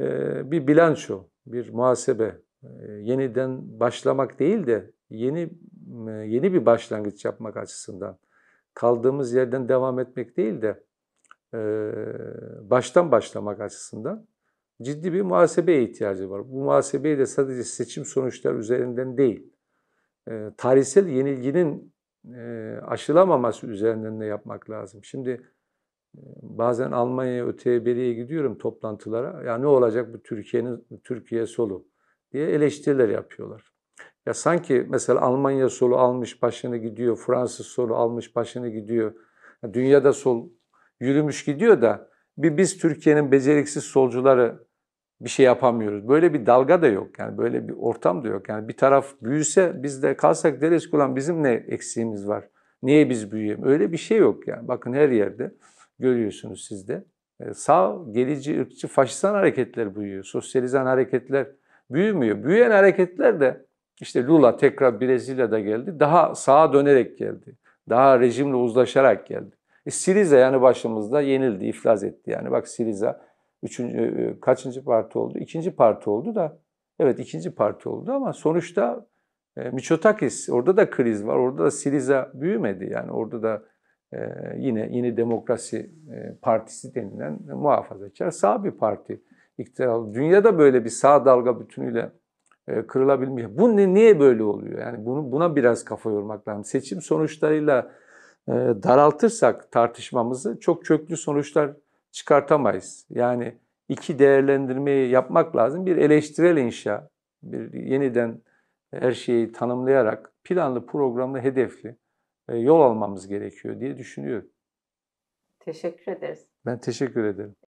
[SPEAKER 1] e, bir bilanço, bir muhasebe. E, yeniden başlamak değil de yeni yeni bir başlangıç yapmak açısından kaldığımız yerden devam etmek değil de e, baştan başlamak açısından ciddi bir muhasebeye ihtiyacı var. Bu muhasebeyi de sadece seçim sonuçları üzerinden değil, e, tarihsel yenilginin e, aşılamaması üzerinden de yapmak lazım. Şimdi bazen Almanya'ya öteye beriye gidiyorum toplantılara. Ya ne olacak bu Türkiye'nin Türkiye solu diye eleştiriler yapıyorlar. Ya sanki mesela Almanya solu almış başını gidiyor, Fransız solu almış başını gidiyor. Ya dünyada sol yürümüş gidiyor da bir biz Türkiye'nin beceriksiz solcuları bir şey yapamıyoruz. Böyle bir dalga da yok. Yani böyle bir ortam da yok. Yani bir taraf büyüse biz de kalsak deriz ulan bizim ne eksiğimiz var? Niye biz büyüyelim? Öyle bir şey yok yani. Bakın her yerde görüyorsunuz siz de. E, sağ, gelici, ırkçı, faşistan hareketler büyüyor. Sosyalizan hareketler büyümüyor. Büyüyen hareketler de işte Lula tekrar Brezilya'da geldi. Daha sağa dönerek geldi. Daha rejimle uzlaşarak geldi. E, Siriza yani başımızda yenildi, iflas etti yani. Bak Siriza üçüncü, e, e, kaçıncı parti oldu? İkinci parti oldu da, evet ikinci parti oldu ama sonuçta e, Miçotakis, orada da kriz var. Orada da Siriza büyümedi yani. Orada da e, yine Yeni Demokrasi e, Partisi denilen muhafazakar sağ bir parti iktidar Dünyada böyle bir sağ dalga bütünüyle e, kırılabilmiyor. Bu ne, niye böyle oluyor? Yani bunu buna biraz kafa yormak lazım. Seçim sonuçlarıyla e, daraltırsak tartışmamızı çok köklü sonuçlar çıkartamayız. Yani iki değerlendirmeyi yapmak lazım. Bir eleştirel inşa, bir yeniden e, her şeyi tanımlayarak planlı, programlı, hedefli e, yol almamız gerekiyor diye düşünüyorum.
[SPEAKER 2] Teşekkür ederiz.
[SPEAKER 1] Ben teşekkür ederim.